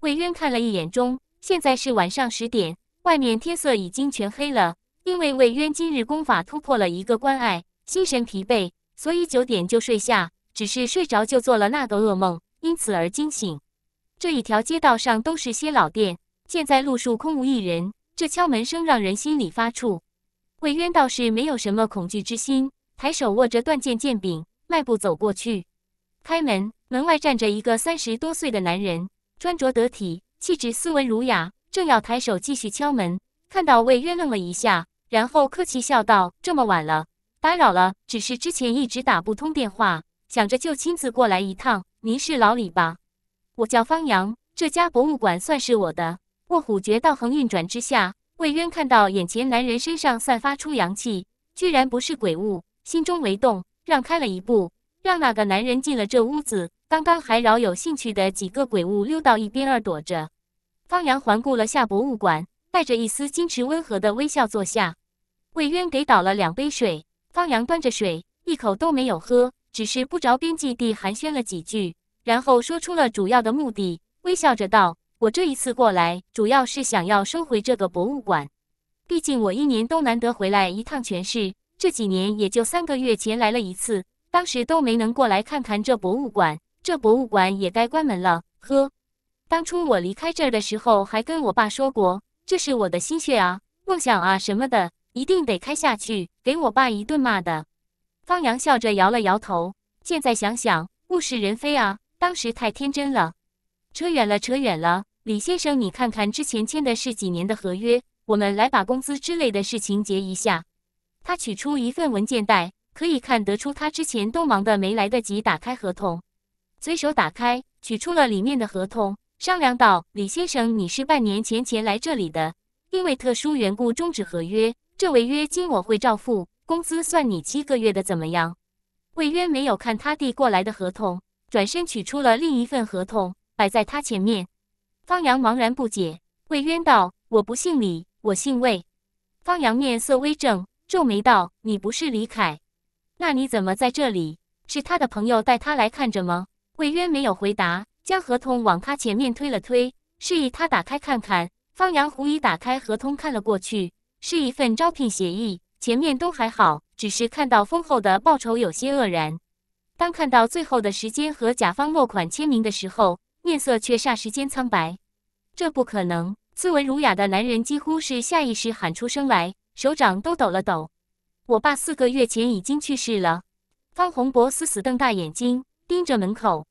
魏渊看了一眼钟，现在是晚上十点，外面天色已经全黑了。因为魏渊今日功法突破了一个关隘，心神疲惫，所以九点就睡下。只是睡着就做了那个噩梦，因此而惊醒。这一条街道上都是些老店，现在路数空无一人，这敲门声让人心里发怵。魏渊倒是没有什么恐惧之心，抬手握着断剑剑柄，迈步走过去。开门，门外站着一个三十多岁的男人，穿着得体，气质斯文儒雅，正要抬手继续敲门，看到魏渊愣了一下，然后客气笑道：“这么晚了，打扰了。只是之前一直打不通电话，想着就亲自过来一趟。您是老李吧？我叫方阳，这家博物馆算是我的。”卧虎诀道横运转之下，魏渊看到眼前男人身上散发出阳气，居然不是鬼物，心中为动，让开了一步。让那个男人进了这屋子，刚刚还饶有兴趣的几个鬼物溜到一边儿躲着。方阳环顾了下博物馆，带着一丝矜持温和的微笑坐下。魏渊给倒了两杯水，方阳端着水一口都没有喝，只是不着边际地寒暄了几句，然后说出了主要的目的，微笑着道：“我这一次过来，主要是想要收回这个博物馆。毕竟我一年都难得回来一趟，全市这几年也就三个月前来了一次。”当时都没能过来看看这博物馆，这博物馆也该关门了。呵，当初我离开这儿的时候，还跟我爸说过，这是我的心血啊，梦想啊什么的，一定得开下去，给我爸一顿骂的。方洋笑着摇了摇头，现在想想，物是人非啊，当时太天真了。扯远了，扯远了。李先生，你看看之前签的是几年的合约，我们来把工资之类的事情结一下。他取出一份文件袋。可以看得出，他之前都忙得没来得及打开合同，随手打开，取出了里面的合同，商量道：“李先生，你是半年前前来这里的，因为特殊缘故终止合约，这违约金我会照付，工资算你七个月的，怎么样？”魏渊没有看他递过来的合同，转身取出了另一份合同，摆在他前面。方阳茫然不解，魏渊道：“我不姓李，我姓魏。”方阳面色微正，皱眉道：“你不是李凯？”那你怎么在这里？是他的朋友带他来看着吗？魏渊没有回答，将合同往他前面推了推，示意他打开看看。方阳狐疑打开合同看了过去，是一份招聘协议，前面都还好，只是看到丰厚的报酬有些愕然。当看到最后的时间和甲方落款签名的时候，面色却霎时间苍白。这不可能！斯文儒雅的男人几乎是下意识喊出声来，手掌都抖了抖。我爸四个月前已经去世了。方洪博死死瞪大眼睛，盯着门口，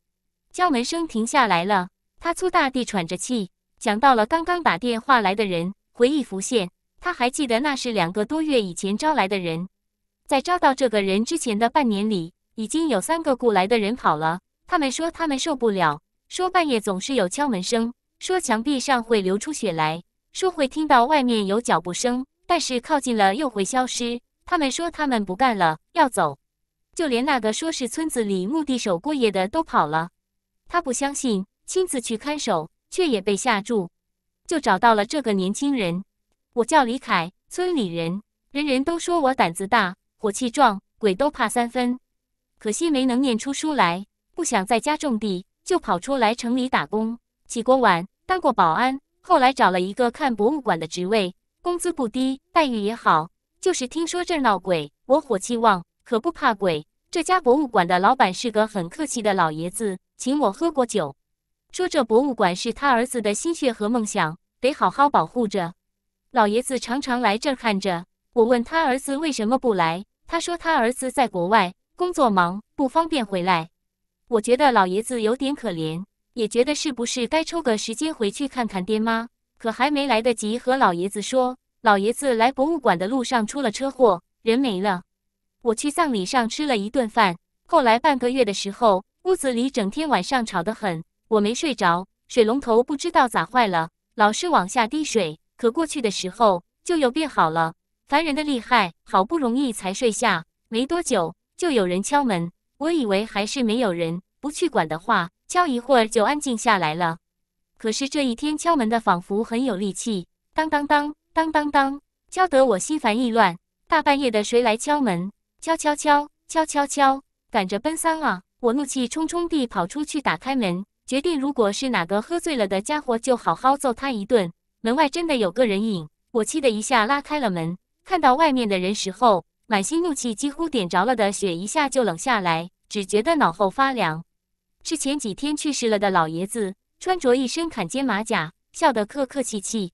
敲门声停下来了。他粗大地喘着气，讲到了刚刚打电话来的人，回忆浮现。他还记得那是两个多月以前招来的人，在招到这个人之前的半年里，已经有三个雇来的人跑了。他们说他们受不了，说半夜总是有敲门声，说墙壁上会流出血来，说会听到外面有脚步声，但是靠近了又会消失。他们说他们不干了，要走，就连那个说是村子里墓地守过夜的都跑了。他不相信，亲自去看守，却也被吓住，就找到了这个年轻人。我叫李凯，村里人，人人都说我胆子大，火气壮，鬼都怕三分。可惜没能念出书来，不想在家种地，就跑出来城里打工，起过碗，当过保安，后来找了一个看博物馆的职位，工资不低，待遇也好。就是听说这儿闹鬼，我火气旺，可不怕鬼。这家博物馆的老板是个很客气的老爷子，请我喝过酒，说这博物馆是他儿子的心血和梦想，得好好保护着。老爷子常常来这儿看着。我问他儿子为什么不来，他说他儿子在国外工作忙，不方便回来。我觉得老爷子有点可怜，也觉得是不是该抽个时间回去看看爹妈，可还没来得及和老爷子说。老爷子来博物馆的路上出了车祸，人没了。我去葬礼上吃了一顿饭。后来半个月的时候，屋子里整天晚上吵得很，我没睡着。水龙头不知道咋坏了，老是往下滴水，可过去的时候就又变好了。烦人的厉害，好不容易才睡下，没多久就有人敲门。我以为还是没有人，不去管的话，敲一会儿就安静下来了。可是这一天敲门的仿佛很有力气，当当当。当当当！敲得我心烦意乱。大半夜的，谁来敲门？敲敲敲，敲敲敲！赶着奔丧啊！我怒气冲冲地跑出去打开门，决定，如果是哪个喝醉了的家伙，就好好揍他一顿。门外真的有个人影。我气得一下拉开了门，看到外面的人时候，满心怒气几乎点着了的血一下就冷下来，只觉得脑后发凉。是前几天去世了的老爷子，穿着一身坎肩马甲，笑得客客气气。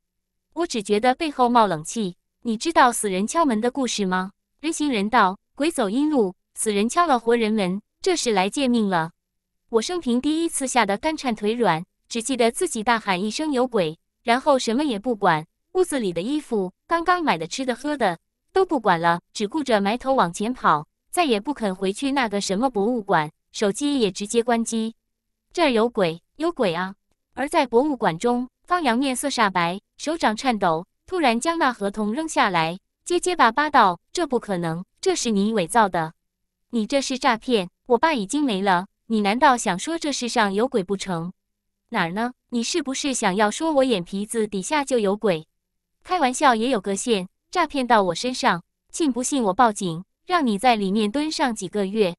我只觉得背后冒冷气。你知道死人敲门的故事吗？人行人道，鬼走阴路，死人敲了活人门，这是来借命了。我生平第一次吓得肝颤腿软，只记得自己大喊一声“有鬼”，然后什么也不管，屋子里的衣服、刚刚买的吃的喝的都不管了，只顾着埋头往前跑，再也不肯回去那个什么博物馆。手机也直接关机。这儿有鬼，有鬼啊！而在博物馆中。张扬面色煞白，手掌颤抖，突然将那合同扔下来，结结巴巴道：“这不可能，这是你伪造的，你这是诈骗！我爸已经没了，你难道想说这世上有鬼不成？哪儿呢？你是不是想要说我眼皮子底下就有鬼？开玩笑也有个线，诈骗到我身上，信不信我报警，让你在里面蹲上几个月？”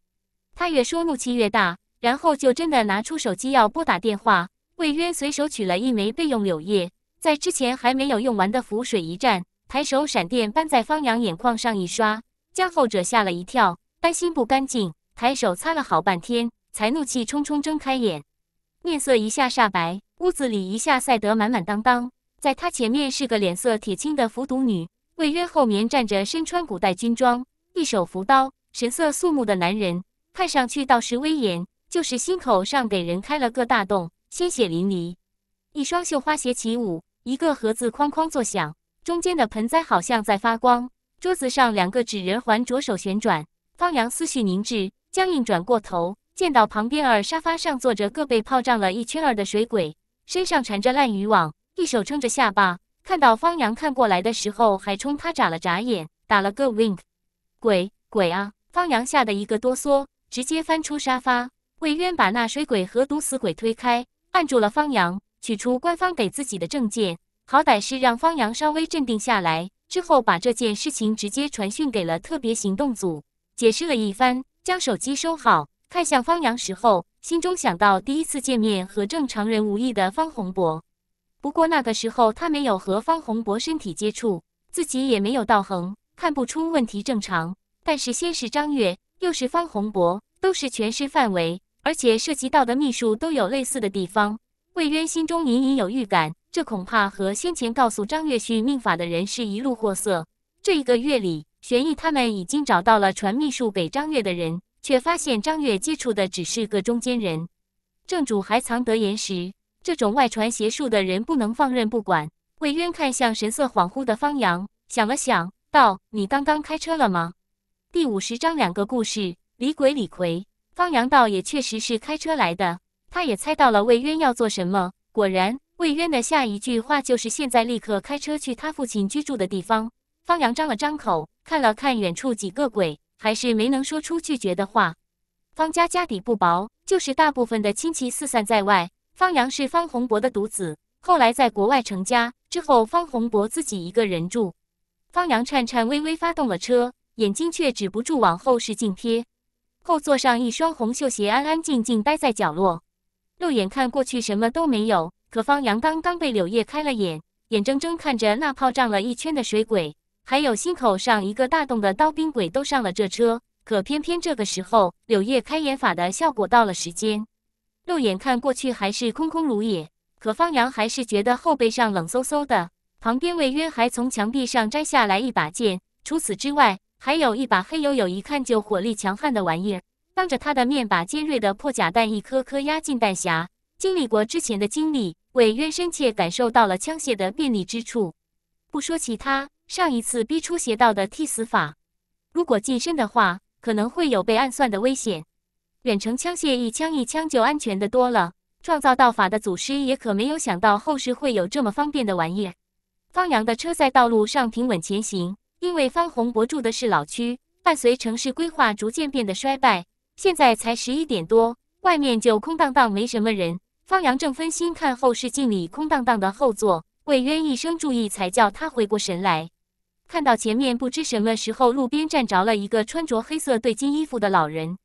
他越说怒气越大，然后就真的拿出手机要拨打电话。魏渊随手取了一枚备用柳叶，在之前还没有用完的符水一蘸，抬手闪电般在方阳眼眶上一刷，将后者吓了一跳，担心不干净，抬手擦了好半天，才怒气冲冲睁开眼，面色一下煞白。屋子里一下塞得满满当当，在他前面是个脸色铁青的服毒女，魏渊后面站着身穿古代军装、一手扶刀、神色肃穆的男人，看上去倒是威严，就是心口上给人开了个大洞。鲜血淋漓，一双绣花鞋起舞，一个盒子哐哐作响，中间的盆栽好像在发光。桌子上两个纸人环着手旋转。方洋思绪凝滞，僵硬转过头，见到旁边儿沙发上坐着个被炮仗了一圈儿的水鬼，身上缠着烂渔网，一手撑着下巴，看到方洋看过来的时候，还冲他眨了眨眼，打了个 wink。鬼鬼啊！方洋吓得一个哆嗦，直接翻出沙发。魏渊把那水鬼和毒死鬼推开。按住了方洋，取出官方给自己的证件，好歹是让方洋稍微镇定下来。之后把这件事情直接传讯给了特别行动组，解释了一番，将手机收好，看向方洋时候，心中想到第一次见面和正常人无异的方宏博，不过那个时候他没有和方宏博身体接触，自己也没有道行，看不出问题正常。但是先是张月，又是方宏博，都是全师范围。而且涉及到的秘术都有类似的地方，魏渊心中隐隐有预感，这恐怕和先前告诉张月续命法的人是一路货色。这一个月里，玄逸他们已经找到了传秘术给张月的人，却发现张月接触的只是个中间人，正主还藏得严实。这种外传邪术的人不能放任不管。魏渊看向神色恍惚的方阳，想了想，道：“你刚刚开车了吗？”第五十章两个故事：李鬼、李逵。方阳道也确实是开车来的，他也猜到了魏渊要做什么。果然，魏渊的下一句话就是：“现在立刻开车去他父亲居住的地方。”方阳张了张口，看了看远处几个鬼，还是没能说出拒绝的话。方家家底不薄，就是大部分的亲戚四散在外。方阳是方洪博的独子，后来在国外成家，之后方洪博自己一个人住。方阳颤颤巍巍发动了车，眼睛却止不住往后视镜贴。后座上一双红绣鞋安安静静待在角落，肉眼看过去什么都没有。可方洋刚刚被柳叶开了眼，眼睁睁看着那炮胀了一圈的水鬼，还有心口上一个大洞的刀兵鬼都上了这车。可偏偏这个时候，柳叶开眼法的效果到了时间，肉眼看过去还是空空如也。可方洋还是觉得后背上冷飕飕的。旁边魏约还从墙壁上摘下来一把剑。除此之外。还有一把黑黝黝、一看就火力强悍的玩意儿，当着他的面把尖锐的破甲弹一颗颗压进弹匣。经历过之前的经历，韦渊深切感受到了枪械的便利之处。不说其他，上一次逼出邪道的替死法，如果近身的话，可能会有被暗算的危险。远程枪械一枪一枪就安全的多了。创造道法的祖师也可没有想到后世会有这么方便的玩意儿。方洋的车在道路上平稳前行。因为方红博住的是老区，伴随城市规划逐渐变得衰败。现在才十一点多，外面就空荡荡，没什么人。方阳正分心看后视镜里空荡荡的后座，魏渊一声注意才叫他回过神来，看到前面不知什么时候路边站着了一个穿着黑色对襟衣服的老人。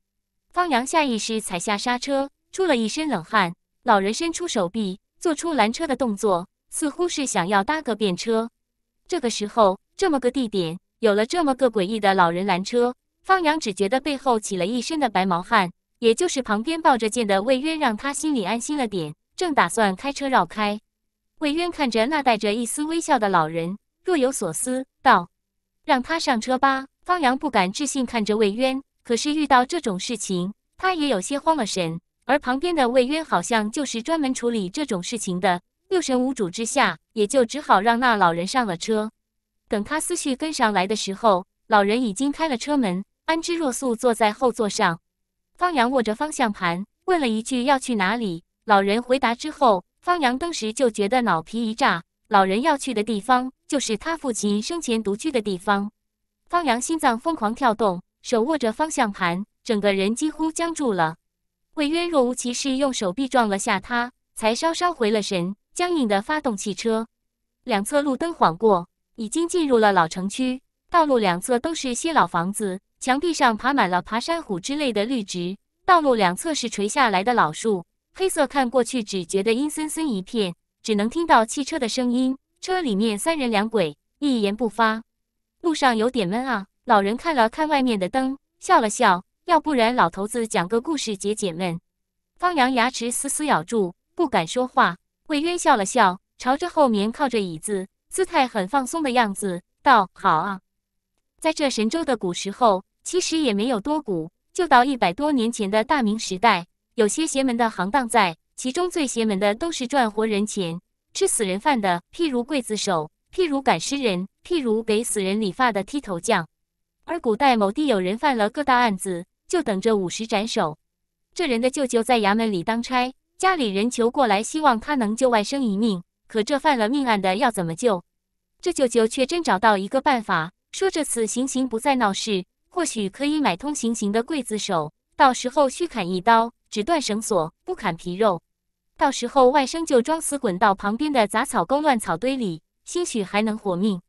方阳下意识踩下刹车，出了一身冷汗。老人伸出手臂，做出拦车的动作，似乎是想要搭个便车。这个时候。这么个地点，有了这么个诡异的老人拦车，方阳只觉得背后起了一身的白毛汗。也就是旁边抱着剑的魏渊让他心里安心了点，正打算开车绕开。魏渊看着那带着一丝微笑的老人，若有所思道：“让他上车吧。”方阳不敢置信看着魏渊，可是遇到这种事情，他也有些慌了神。而旁边的魏渊好像就是专门处理这种事情的，六神无主之下，也就只好让那老人上了车。等他思绪跟上来的时候，老人已经开了车门，安之若素坐在后座上。方阳握着方向盘，问了一句要去哪里。老人回答之后，方阳当时就觉得脑皮一炸。老人要去的地方，就是他父亲生前独居的地方。方阳心脏疯狂跳动，手握着方向盘，整个人几乎僵住了。魏渊若无其事，用手臂撞了下他，才稍稍回了神，僵硬的发动汽车。两侧路灯晃过。已经进入了老城区，道路两侧都是些老房子，墙壁上爬满了爬山虎之类的绿植，道路两侧是垂下来的老树，黑色看过去只觉得阴森森一片，只能听到汽车的声音。车里面三人两鬼，一言不发。路上有点闷啊。老人看了看外面的灯，笑了笑，要不然老头子讲个故事解解闷。方洋牙齿死死咬住，不敢说话。魏渊笑了笑，朝着后面靠着椅子。姿态很放松的样子，道：“好啊，在这神州的古时候，其实也没有多古，就到一百多年前的大明时代，有些邪门的行当在其中，最邪门的都是赚活人钱、吃死人饭的，譬如刽子手，譬如赶尸人，譬如给死人理发的剃头匠。而古代某地有人犯了各大案子，就等着午时斩首。这人的舅舅在衙门里当差，家里人求过来，希望他能救外甥一命。”可这犯了命案的要怎么救？这舅舅却真找到一个办法，说这次行刑不再闹事，或许可以买通行刑的刽子手，到时候虚砍一刀，只断绳索不砍皮肉。到时候外甥就装死滚到旁边的杂草沟、乱草堆里，兴许还能活命。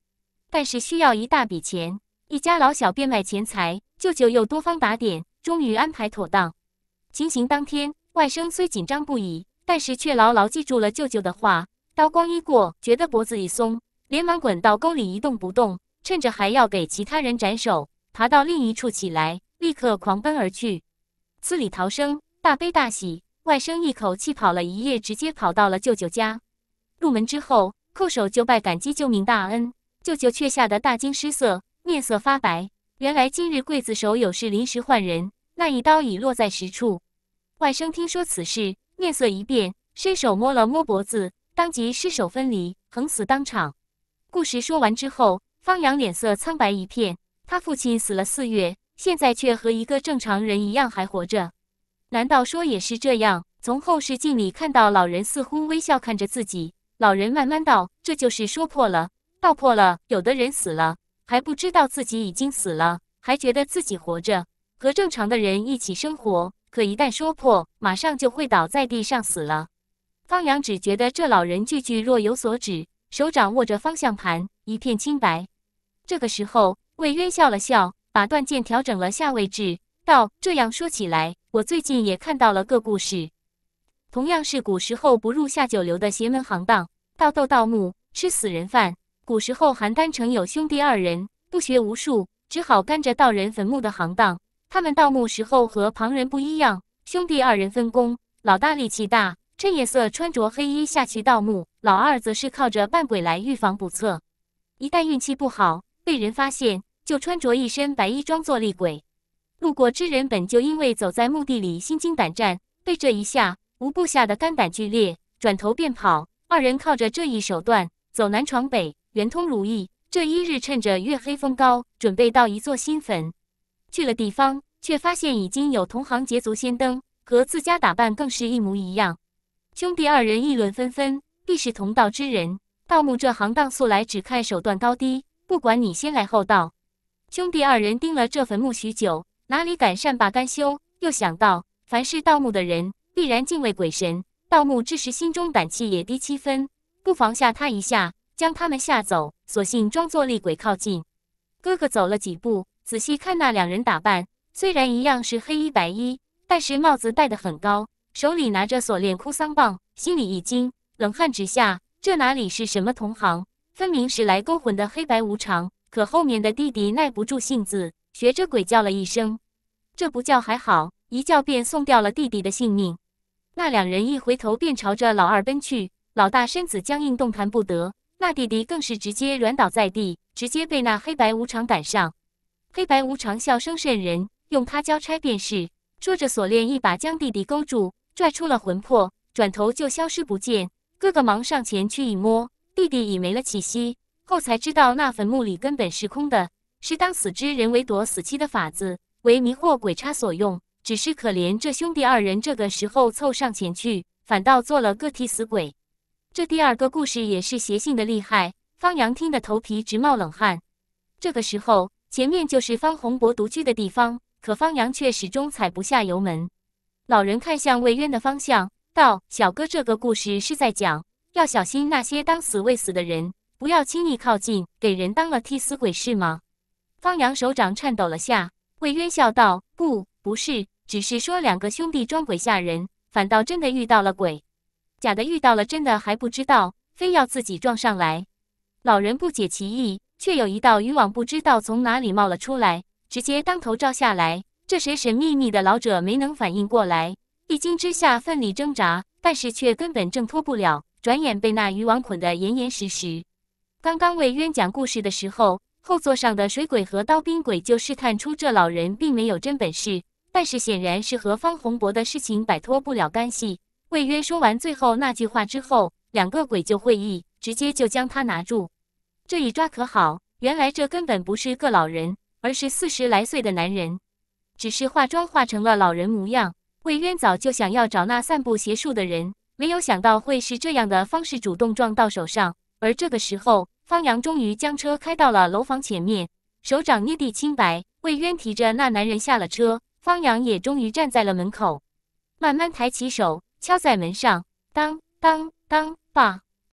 但是需要一大笔钱，一家老小变卖钱财，舅舅又多方打点，终于安排妥当。行刑当天，外甥虽紧张不已，但是却牢牢记住了舅舅的话。刀光一过，觉得脖子一松，连忙滚到沟里一动不动。趁着还要给其他人斩首，爬到另一处起来，立刻狂奔而去，死里逃生，大悲大喜。外甥一口气跑了一夜，直接跑到了舅舅家。入门之后，叩首就拜，感激救命大恩。舅舅却吓得大惊失色，面色发白。原来今日刽子手有事临时换人，那一刀已落在实处。外甥听说此事，面色一变，伸手摸了摸脖子。当即尸首分离，横死当场。故事说完之后，方阳脸色苍白一片。他父亲死了四月，现在却和一个正常人一样还活着。难道说也是这样？从后视镜里看到老人，似乎微笑看着自己。老人慢慢道：“这就是说破了，道破了。有的人死了，还不知道自己已经死了，还觉得自己活着，和正常的人一起生活。可一旦说破，马上就会倒在地上死了。”方良只觉得这老人句句若有所指，手掌握着方向盘，一片清白。这个时候，魏渊笑了笑，把断剑调整了下位置，道：“这样说起来，我最近也看到了个故事，同样是古时候不入下九流的邪门行当，盗盗墓、吃死人饭。古时候邯郸城有兄弟二人，不学无术，只好干着盗人坟墓的行当。他们盗墓时候和旁人不一样，兄弟二人分工，老大力气大。”趁夜色，穿着黑衣下去盗墓；老二则是靠着扮鬼来预防不测。一旦运气不好，被人发现，就穿着一身白衣装作厉鬼。路过之人本就因为走在墓地里心惊胆战，被这一吓，无不吓得肝胆俱裂，转头便跑。二人靠着这一手段，走南闯北，圆通如意。这一日，趁着月黑风高，准备到一座新坟。去了地方，却发现已经有同行捷足先登，和自家打扮更是一模一样。兄弟二人议论纷纷，必是同道之人。盗墓这行当素来只看手段高低，不管你先来后到。兄弟二人盯了这坟墓许久，哪里敢善罢甘休？又想到，凡是盗墓的人必然敬畏鬼神，盗墓之时心中胆气也低七分，不妨吓他一下，将他们吓走。索性装作厉鬼靠近。哥哥走了几步，仔细看那两人打扮，虽然一样是黑衣白衣，但是帽子戴得很高。手里拿着锁链哭丧棒，心里一惊，冷汗直下。这哪里是什么同行，分明是来勾魂的黑白无常。可后面的弟弟耐不住性子，学着鬼叫了一声。这不叫还好，一叫便送掉了弟弟的性命。那两人一回头便朝着老二奔去，老大身子僵硬，动弹不得；那弟弟更是直接软倒在地，直接被那黑白无常赶上。黑白无常笑声渗人，用他交差便是。说着，锁链一把将弟弟勾住。拽出了魂魄，转头就消失不见。哥哥忙上前去一摸，弟弟已没了气息，后才知道那坟墓里根本是空的，是当死之人为躲死期的法子，为迷惑鬼差所用。只是可怜这兄弟二人这个时候凑上前去，反倒做了个替死鬼。这第二个故事也是邪性的厉害。方阳听得头皮直冒冷汗。这个时候，前面就是方洪博独居的地方，可方阳却始终踩不下油门。老人看向魏渊的方向，道：“小哥，这个故事是在讲，要小心那些当死未死的人，不要轻易靠近，给人当了替死鬼，是吗？”方阳手掌颤抖了下，魏渊笑道：“不，不是，只是说两个兄弟装鬼吓人，反倒真的遇到了鬼，假的遇到了，真的还不知道，非要自己撞上来。”老人不解其意，却有一道渔网不知道从哪里冒了出来，直接当头照下来。这神神秘秘的老者没能反应过来，一惊之下奋力挣扎，但是却根本挣脱不了，转眼被那渔网捆得严严实实。刚刚魏渊讲故事的时候，后座上的水鬼和刀兵鬼就试探出这老人并没有真本事，但是显然是和方洪博的事情摆脱不了干系。魏渊说完最后那句话之后，两个鬼就会意，直接就将他拿住。这一抓可好，原来这根本不是个老人，而是四十来岁的男人。只是化妆化成了老人模样，魏渊早就想要找那散布邪术的人，没有想到会是这样的方式主动撞到手上。而这个时候，方洋终于将车开到了楼房前面，手掌捏地清白。魏渊提着那男人下了车，方洋也终于站在了门口，慢慢抬起手敲在门上，当当当，爸。